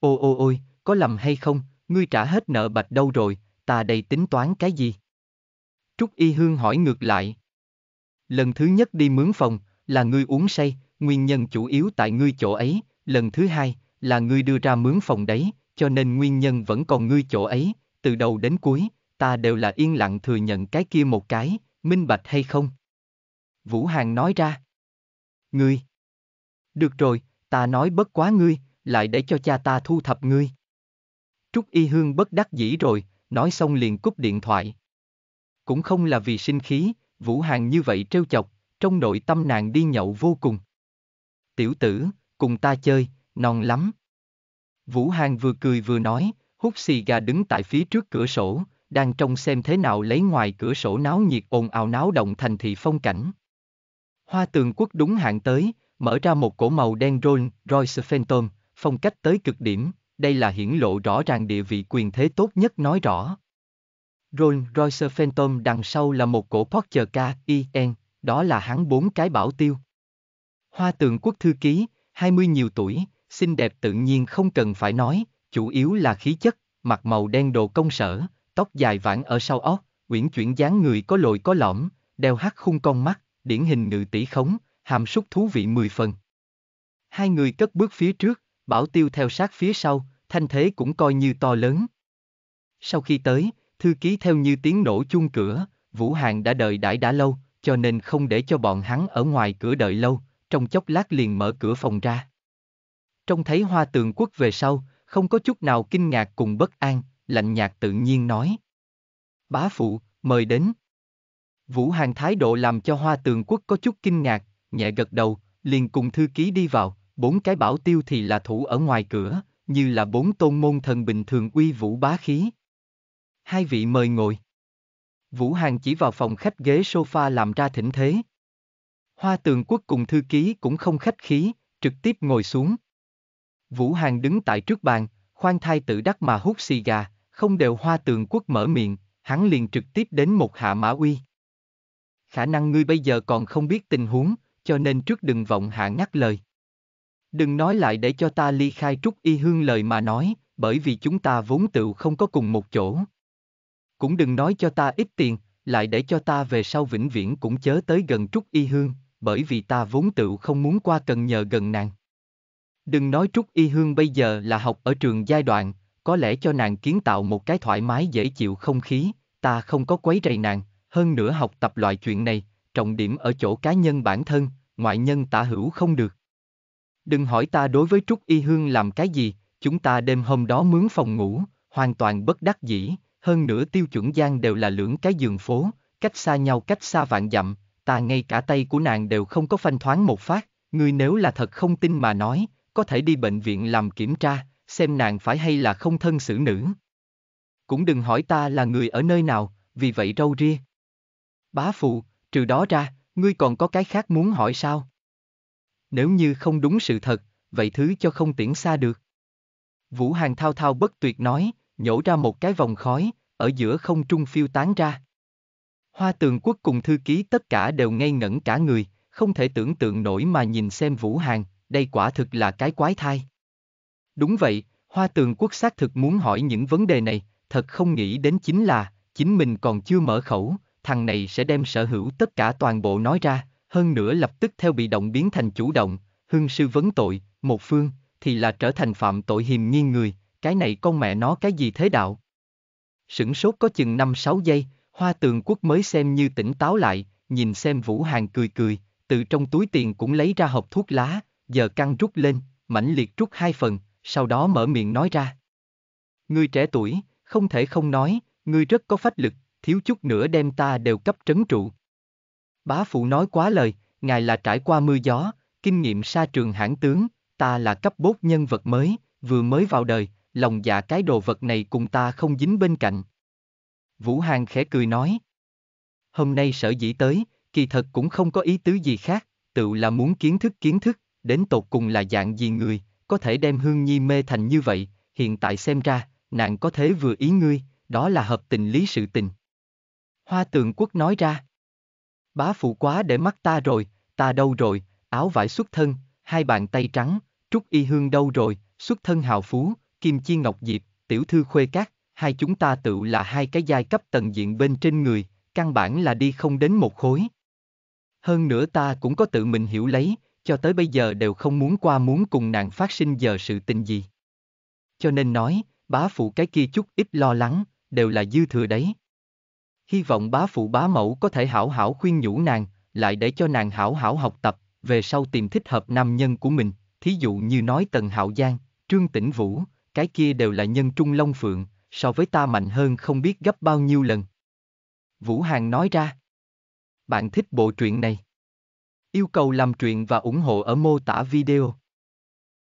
Ô ô ôi, có lầm hay không, ngươi trả hết nợ bạch đâu rồi, ta đây tính toán cái gì? Trúc Y Hương hỏi ngược lại. Lần thứ nhất đi mướn phòng, là ngươi uống say, nguyên nhân chủ yếu tại ngươi chỗ ấy, lần thứ hai, là ngươi đưa ra mướn phòng đấy, cho nên nguyên nhân vẫn còn ngươi chỗ ấy, từ đầu đến cuối, ta đều là yên lặng thừa nhận cái kia một cái, minh bạch hay không? Vũ Hàng nói ra. Ngươi. Được rồi, ta nói bất quá ngươi, lại để cho cha ta thu thập ngươi. Trúc Y Hương bất đắc dĩ rồi, nói xong liền cúp điện thoại. Cũng không là vì sinh khí, Vũ Hàng như vậy trêu chọc, trong nội tâm nàng đi nhậu vô cùng. Tiểu tử, cùng ta chơi, non lắm. Vũ Hàng vừa cười vừa nói, hút xì gà đứng tại phía trước cửa sổ, đang trông xem thế nào lấy ngoài cửa sổ náo nhiệt ồn ào náo động thành thị phong cảnh. Hoa tường quốc đúng hạn tới, mở ra một cổ màu đen Rolls Royce Phantom, phong cách tới cực điểm, đây là hiển lộ rõ ràng địa vị quyền thế tốt nhất nói rõ. Rolls Royce Phantom đằng sau là một cổ Porsche Cayenne, đó là hắn bốn cái bảo tiêu. Hoa tường quốc thư ký, 20 nhiều tuổi, xinh đẹp tự nhiên không cần phải nói, chủ yếu là khí chất, mặt màu đen đồ công sở, tóc dài vãng ở sau óc, uyển chuyển dáng người có lồi có lõm, đeo hắt khung con mắt, điển hình ngự tỷ khống, hàm súc thú vị mười phần. Hai người cất bước phía trước, bảo tiêu theo sát phía sau, thanh thế cũng coi như to lớn. Sau khi tới, thư ký theo như tiếng nổ chung cửa, Vũ Hàng đã đợi đãi đã lâu, cho nên không để cho bọn hắn ở ngoài cửa đợi lâu, trong chốc lát liền mở cửa phòng ra. Trong thấy hoa tường quốc về sau, không có chút nào kinh ngạc cùng bất an, lạnh nhạt tự nhiên nói. Bá phụ, mời đến. Vũ Hàng thái độ làm cho hoa tường quốc có chút kinh ngạc, nhẹ gật đầu, liền cùng thư ký đi vào, bốn cái bảo tiêu thì là thủ ở ngoài cửa, như là bốn tôn môn thần bình thường uy vũ bá khí. Hai vị mời ngồi. Vũ Hàng chỉ vào phòng khách ghế sofa làm ra thỉnh thế. Hoa tường quốc cùng thư ký cũng không khách khí, trực tiếp ngồi xuống. Vũ Hàng đứng tại trước bàn, khoan thai tự đắc mà hút xì gà, không đều hoa tường quốc mở miệng, hắn liền trực tiếp đến một hạ mã uy. Khả năng ngươi bây giờ còn không biết tình huống, cho nên trước đừng vọng hạ ngắt lời. Đừng nói lại để cho ta ly khai trúc y hương lời mà nói, bởi vì chúng ta vốn tựu không có cùng một chỗ. Cũng đừng nói cho ta ít tiền, lại để cho ta về sau vĩnh viễn cũng chớ tới gần trúc y hương, bởi vì ta vốn tựu không muốn qua cần nhờ gần nàng. Đừng nói Trúc Y Hương bây giờ là học ở trường giai đoạn, có lẽ cho nàng kiến tạo một cái thoải mái dễ chịu không khí, ta không có quấy rầy nàng, hơn nữa học tập loại chuyện này, trọng điểm ở chỗ cá nhân bản thân, ngoại nhân tả hữu không được. Đừng hỏi ta đối với Trúc Y Hương làm cái gì, chúng ta đêm hôm đó mướn phòng ngủ, hoàn toàn bất đắc dĩ, hơn nữa tiêu chuẩn gian đều là lưỡng cái giường phố, cách xa nhau cách xa vạn dặm, ta ngay cả tay của nàng đều không có phanh thoáng một phát, ngươi nếu là thật không tin mà nói, có thể đi bệnh viện làm kiểm tra, xem nàng phải hay là không thân xử nữ. Cũng đừng hỏi ta là người ở nơi nào, vì vậy râu ria. Bá phụ, trừ đó ra, ngươi còn có cái khác muốn hỏi sao? nếu như không đúng sự thật, vậy thứ cho không tiễn xa được. Vũ Hàng thao thao bất tuyệt nói, nhổ ra một cái vòng khói, ở giữa không trung phiêu tán ra. Hoa tường quốc cùng thư ký tất cả đều ngây ngẩn cả người, không thể tưởng tượng nổi mà nhìn xem Vũ Hàng, đây quả thực là cái quái thai. Đúng vậy, Hoa tường quốc xác thực muốn hỏi những vấn đề này, thật không nghĩ đến chính là, chính mình còn chưa mở khẩu, thằng này sẽ đem sở hữu tất cả toàn bộ nói ra, hơn nữa lập tức theo bị động biến thành chủ động, hương sư vấn tội, một phương, thì là trở thành phạm tội hiềm nghi người, cái này con mẹ nó cái gì thế đạo. Sửng sốt có chừng 5-6 giây, hoa tường quốc mới xem như tỉnh táo lại, nhìn xem Vũ Hàng cười cười, từ trong túi tiền cũng lấy ra hộp thuốc lá, giờ căng rút lên, mãnh liệt rút hai phần, sau đó mở miệng nói ra. người trẻ tuổi, không thể không nói, người rất có phách lực, thiếu chút nữa đem ta đều cấp trấn trụ. Bá phụ nói quá lời, ngài là trải qua mưa gió, kinh nghiệm sa trường hãn tướng, ta là cấp bốt nhân vật mới, vừa mới vào đời, lòng dạ cái đồ vật này cùng ta không dính bên cạnh. Vũ Hàng khẽ cười nói. Hôm nay sở dĩ tới, kỳ thật cũng không có ý tứ gì khác, tự là muốn kiến thức kiến thức, đến tột cùng là dạng gì người, có thể đem Hương Nhi mê thành như vậy, hiện tại xem ra, nàng có thế vừa ý ngươi, đó là hợp tình lý sự tình. Hoa tường quốc nói ra. Bá phụ quá để mắt ta rồi, ta đâu rồi, áo vải xuất thân, hai bàn tay trắng, trúc y hương đâu rồi, xuất thân hào phú, kim chi ngọc diệp, tiểu thư khuê cát, hai chúng ta tự là hai cái giai cấp tầng diện bên trên người, căn bản là đi không đến một khối. Hơn nữa ta cũng có tự mình hiểu lấy, cho tới bây giờ đều không muốn qua muốn cùng nàng phát sinh giờ sự tình gì. Cho nên nói, bá phụ cái kia chút ít lo lắng, đều là dư thừa đấy hy vọng bá phụ bá mẫu có thể hảo hảo khuyên nhủ nàng, lại để cho nàng hảo hảo học tập, về sau tìm thích hợp nam nhân của mình, thí dụ như nói Tần Hạo Giang, Trương Tĩnh Vũ, cái kia đều là nhân trung long phượng, so với ta mạnh hơn không biết gấp bao nhiêu lần. Vũ hàng nói ra. Bạn thích bộ truyện này? Yêu cầu làm truyện và ủng hộ ở mô tả video.